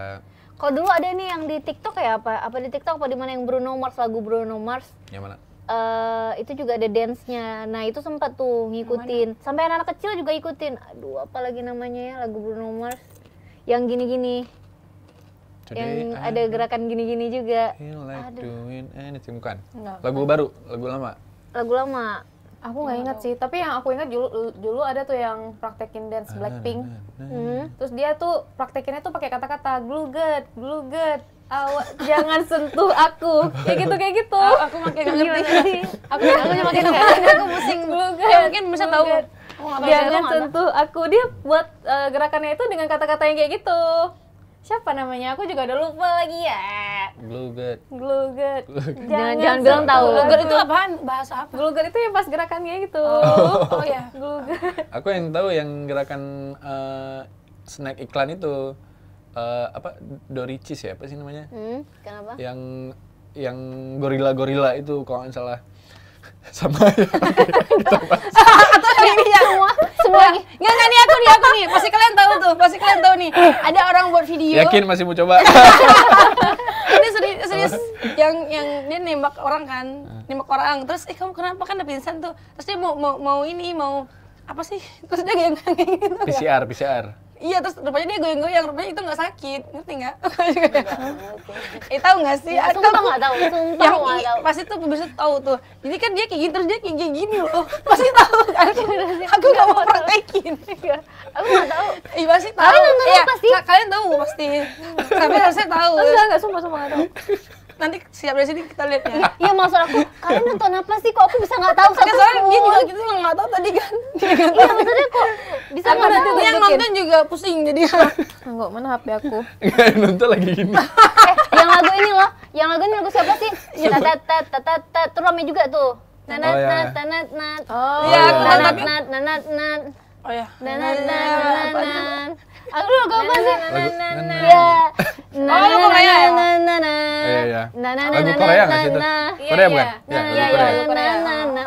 Kalau dulu ada nih yang di TikTok ya apa? Apa di TikTok apa di mana yang Bruno Mars lagu Bruno Mars? Yang mana? Uh, itu juga ada dance-nya. Nah, itu sempat tuh ngikutin. Sampai anak-anak kecil juga ikutin. Aduh, apa lagi namanya ya lagu Bruno Mars? Yang gini-gini. yang ada gerakan gini-gini juga. Like Aduh. doing anything bukan? Enggak, lagu baru, lagu lama lagu lama aku nggak inget sih tapi yang aku inget dulu dulu ada tuh yang praktekin dance ah, Blackpink nah, nah, nah. Hmm. terus dia tuh praktekinnya tuh pakai kata-kata glue good glue good awak [LAUGHS] jangan sentuh aku kayak gitu kayak gitu aku makin nggak ngerti aku aku makin nggak ngerti [LAUGHS] aku pusing glue good ya, mungkin bisa tahu oh, jangan sentuh aku dia buat eh, gerakannya itu dengan kata-kata yang kayak gitu siapa namanya aku juga udah lupa lagi ya gluget gluget jangan, jangan bilang tahu gluget itu apaan bahasa apa gluget itu yang pas gerakannya itu oh, oh ya gluget aku yang tahu yang gerakan uh, snack iklan itu uh, apa doricis ya apa sih namanya hmm, kenapa yang yang gorila-gorila itu kalau nggak salah [LAUGHS] sama gitu yang kita atau ini yang semua semua ini nggak nggak nih aku nih aku nih pasti kalian tahu tuh pasti kalian tahu nih ada orang buat video yakin masih mau coba [LAUGHS] serius yang yang dia nembak orang kan ah. nembak orang terus eh kamu kenapa kan ada pingsan tuh terus dia mau mau, mau ini mau apa sih terus dia kayak gitu PCR kan. PCR Iya terus rupanya dia goyang-goyang, rupanya itu nggak sakit, ngerti nggak? [LAUGHS] eh tahu nggak sih? Ya, sumpah nggak tahu, sumpah yang tahu. Pasti tuh pemirsa tahu tuh. Jadi kan dia kayak gini terus dia kayak gini loh. [LAUGHS] Pasti tahu kan? Iya, aku nggak mau praktekin. Iya. aku nggak tahu. Iya pasti tahu. Kalian ya, pasti. Kalian tahu pasti. Sampai harusnya tahu. Enggak enggak, sumpah sumpah nggak tahu nanti siap dari sini kita lihat ya. [LAUGHS] Iya maksud aku, kalian nonton apa sih kok aku bisa nggak tahu iya, satu Soalnya dia juga gitu nggak tahu tadi kan. [LAUGHS] Iya maksudnya kok bisa nggak tahu. Yang gitu, nonton juga pusing jadi. Enggak ya. [LAUGHS] mana HP aku. nonton lagi gini. eh, yang lagu ini loh, yang lagu ini lagu siapa sih? Tat tat tat tat tuh rame juga tuh. Oh, nanat nat iya. nanat nat. Oh, oh, iya, oh iya, nanat nat nanat nat. Oh ya. Nanat nanat nanat. Aku lupa apa sih? Iya. Oh, lagu Korea ya? Iya, iya. Lagu Korea nggak sih itu? Korea bukan? Iya, iya,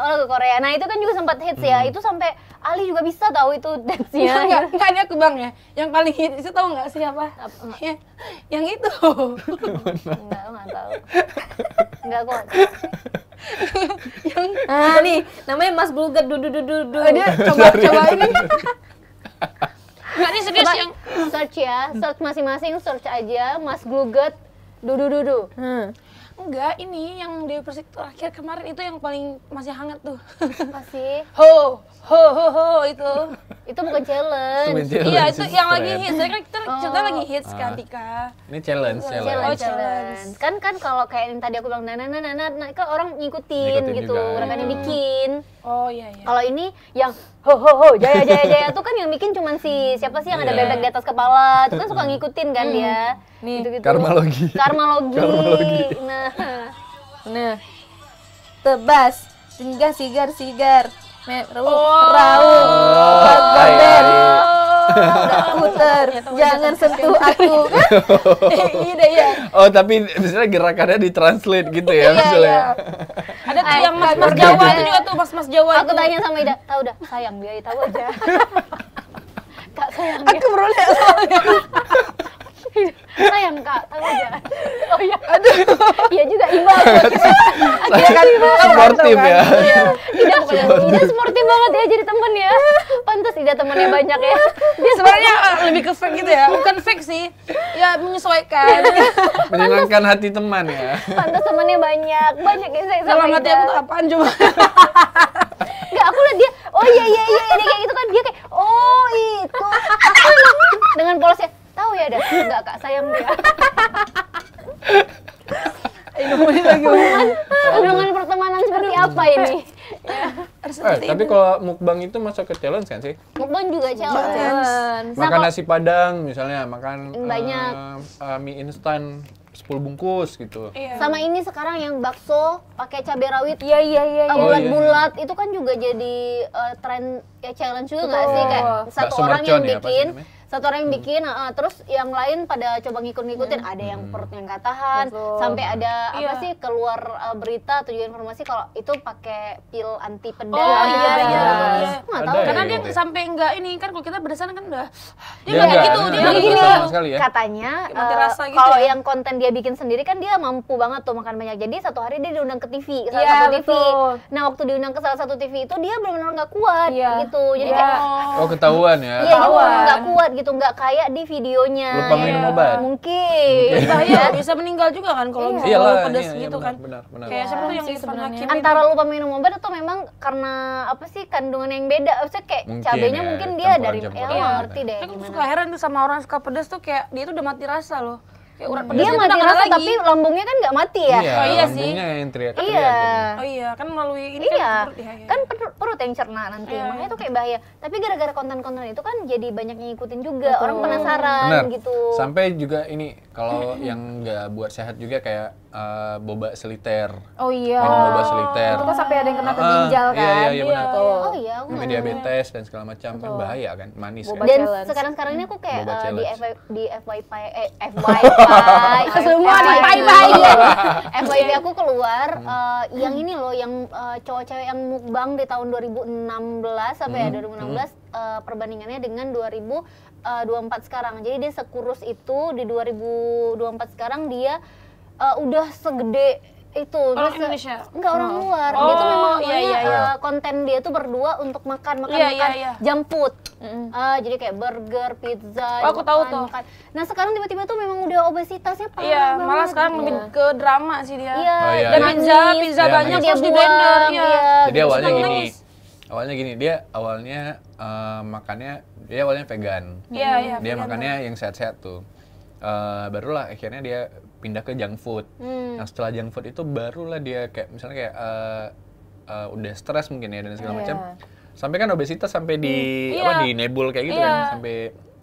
Oh, lagu Korea. Nah, itu kan juga sempat hits ya. Hmm. Itu sampai Ali juga bisa tahu itu dance-nya. Enggak, [LAUGHS] enggak ada aku bang ya. Yang paling hits itu tahu nggak siapa? Ya, yang itu. Enggak, [LAUGHS] nggak tahu. Enggak kok. yang ah nih namanya Mas Bulger dudu eh, Dia coba coba ini. [LAUGHS] Berarti serius yang search ya, search masing-masing, search aja Mas Gluget Dudu Dudu. Hmm. Enggak, ini yang di Persik terakhir kemarin itu yang paling masih hangat tuh. Masih. [LAUGHS] ho, ho, ho, ho itu. itu bukan challenge. challenge iya, itu yang lagi hits. Saya kira kita oh. cerita lagi hits kan, ah. Tika. Ini challenge, challenge. Oh, challenge. Oh, challenge. Kan kan kalau kayak yang tadi aku bilang nana nana nana, nah, kan orang ngikutin, ngikutin gitu. Juga. Mereka yang hmm. bikin. Oh iya iya. Kalau ini yang ho ho ho jaya jaya jaya tuh kan yang bikin cuma si siapa sih yang yeah. ada iya. bebek di atas kepala itu kan suka ngikutin kan hmm. dia nih gitu -gitu. karmalogi karmalogi, karmalogi. nah nah tebas singgah sigar sigar merau raung oh. oh puter iya, jangan sentuh aku [LAUGHS] iya ya oh tapi misalnya gerakannya ditranslate gitu ya iya, maksudnya ada tuh yang mas mas Jawa itu juga tuh mas mas Jawa aku tanya sama Ida tahu dah sayang biar tahu aja [LAUGHS] kak sayang aku beroleh [LAUGHS] sayang kak tahu aja [LAUGHS] oh iya aduh iya juga imbal akhirnya [LAUGHS] kan iya, sportif kan? ya iya. tidak [LAUGHS] tidak sportif banget ya jadi temen ya pantas tidak temennya banyak ya dia sebenarnya eh, lebih ke fake gitu ya bukan fake sih ya menyesuaikan menyenangkan hati teman ya pantas temennya banyak banyak ya saya sama hati aku tuh apaan cuma Enggak, aku lihat dia, oh iya iya iya, dia kayak gitu kan, dia kayak, oh itu. Aku dengan polosnya, Tahu ya, dah enggak Kak, sayang dia. Eh, ini lagi hubungan, hubungan pertemanan seperti apa ini? eh, eh tapi kalau mukbang itu masuk ke challenge kan sih? Mukbang juga challenge. challenge. Makan nasi padang misalnya, makan eh, banyak uh, uh, mie instan 10 bungkus gitu. Iya. Sama ini sekarang yang bakso pakai cabai rawit. Iya iya iya. iya. Oh, bulat-bulat iya, iya. itu kan juga jadi uh, tren ya challenge juga nggak sih kayak satu bakso orang yang ya, bikin. Ya, satu orang yang hmm. bikin uh, terus yang lain pada coba ngikut-ngikutin hmm. ada yang perutnya nggak tahan Betul. sampai ada iya. apa sih keluar uh, berita atau juga informasi kalau itu pakai pil anti pedas oh iya iya, gitu. iya. iya. tahu ya karena dia iya. sampai nggak ini kan kalau kita berdasar kan udah dia nggak gitu dia nggak gitu ya. katanya eh, gitu kalau ya. yang konten dia bikin sendiri kan dia mampu banget tuh makan banyak jadi satu hari dia diundang ke TV salah yeah, satu TV betul. nah waktu diundang ke salah satu TV itu dia benar-benar nggak kuat yeah. gitu jadi yeah. kayak oh ketahuan ya iya, ketahuan nggak kuat gitu gitu nggak kayak di videonya lupa iya. minum obat mungkin, mungkin. bahaya iya, [LAUGHS] bisa meninggal juga kan kalau yeah. misalnya pedas iya, iya, gitu kan benar, benar, kayak siapa tuh yang sih, sebenarnya antara kan? lupa minum obat atau memang karena apa sih kandungan yang beda maksudnya kayak mungkin, cabenya ya, mungkin dia dari ya ngerti deh aku suka heran tuh sama orang suka pedas tuh kayak dia tuh udah mati rasa loh Iya. dia mati rasa lagi. tapi lambungnya kan nggak mati ya. Iya, oh, iya sih. Iya. Kan. Oh iya, kan melalui ini iya. kan perut ya. Iya. Kan perut, perut yang cerna nanti. Iya. Makanya itu kayak bahaya. Tapi gara-gara konten-konten itu kan jadi banyak yang ngikutin juga. Betul. Orang penasaran Bener. gitu. Sampai juga ini kalau yang nggak buat sehat juga kayak uh, boba seliter. Oh iya. Minum boba seliter. Itu kan sampai ada yang kena ah, ke ginjal iya, iya, kan. Iya, iya, iya, benar. Oh, iya. Oh iya. diabetes dan segala macam kan bahaya kan, manis boba kan. Dan sekarang-sekarang ini aku kayak uh, di F di FYP eh FYP [LAUGHS] itu semua di FYP. FYP [LAUGHS] aku keluar uh, yang ini loh yang uh, cowok cewek yang mukbang di tahun 2016 sampai hmm. ya 2016 uh, hmm. perbandingannya dengan empat sekarang. Jadi dia sekurus itu di 2024 sekarang dia uh, udah segede itu orang Indonesia enggak orang oh. luar oh, dia memang iya, iya, iya. Uh, konten dia tuh berdua untuk makan makan iya, makan iya, iya. mm. uh, jadi kayak burger pizza oh, aku makan, tahu tuh makan. nah sekarang tiba-tiba tuh memang udah obesitasnya parah iya, banget malah sekarang lebih iya. ke drama sih dia iya, oh, iya, dan iya. pizza pizza iya, banyak terus di blender iya. iya. jadi awalnya gini awalnya gini dia awalnya uh, makannya dia awalnya vegan iya, iya, dia vegan makannya yang sehat-sehat tuh uh, barulah akhirnya dia pindah ke junk food. Hmm. Nah setelah junk food itu barulah dia kayak misalnya kayak uh, uh, udah stres mungkin ya dan segala yeah. macam. Sampai kan obesitas sampai di hmm. apa iya. di nebul kayak gitu yeah. kan sampai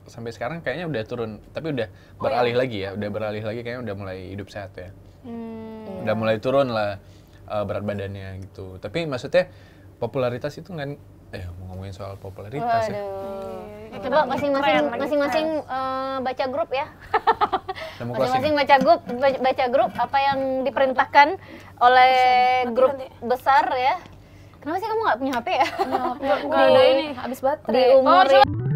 sampai sekarang kayaknya udah turun tapi udah oh, beralih iya. lagi ya udah beralih lagi kayaknya udah mulai hidup sehat ya hmm. udah mulai turun lah uh, berat badannya gitu tapi maksudnya popularitas itu kan eh ngomongin soal popularitas ya. Waduh. ya Coba masing-masing masing-masing uh, baca grup ya. [LAUGHS] Masing-masing baca grup baca grup apa yang diperintahkan oleh grup besar ya. Kenapa sih kamu nggak punya HP ya? [LAUGHS] Nggak ada ini, habis baterai. Di umur oh,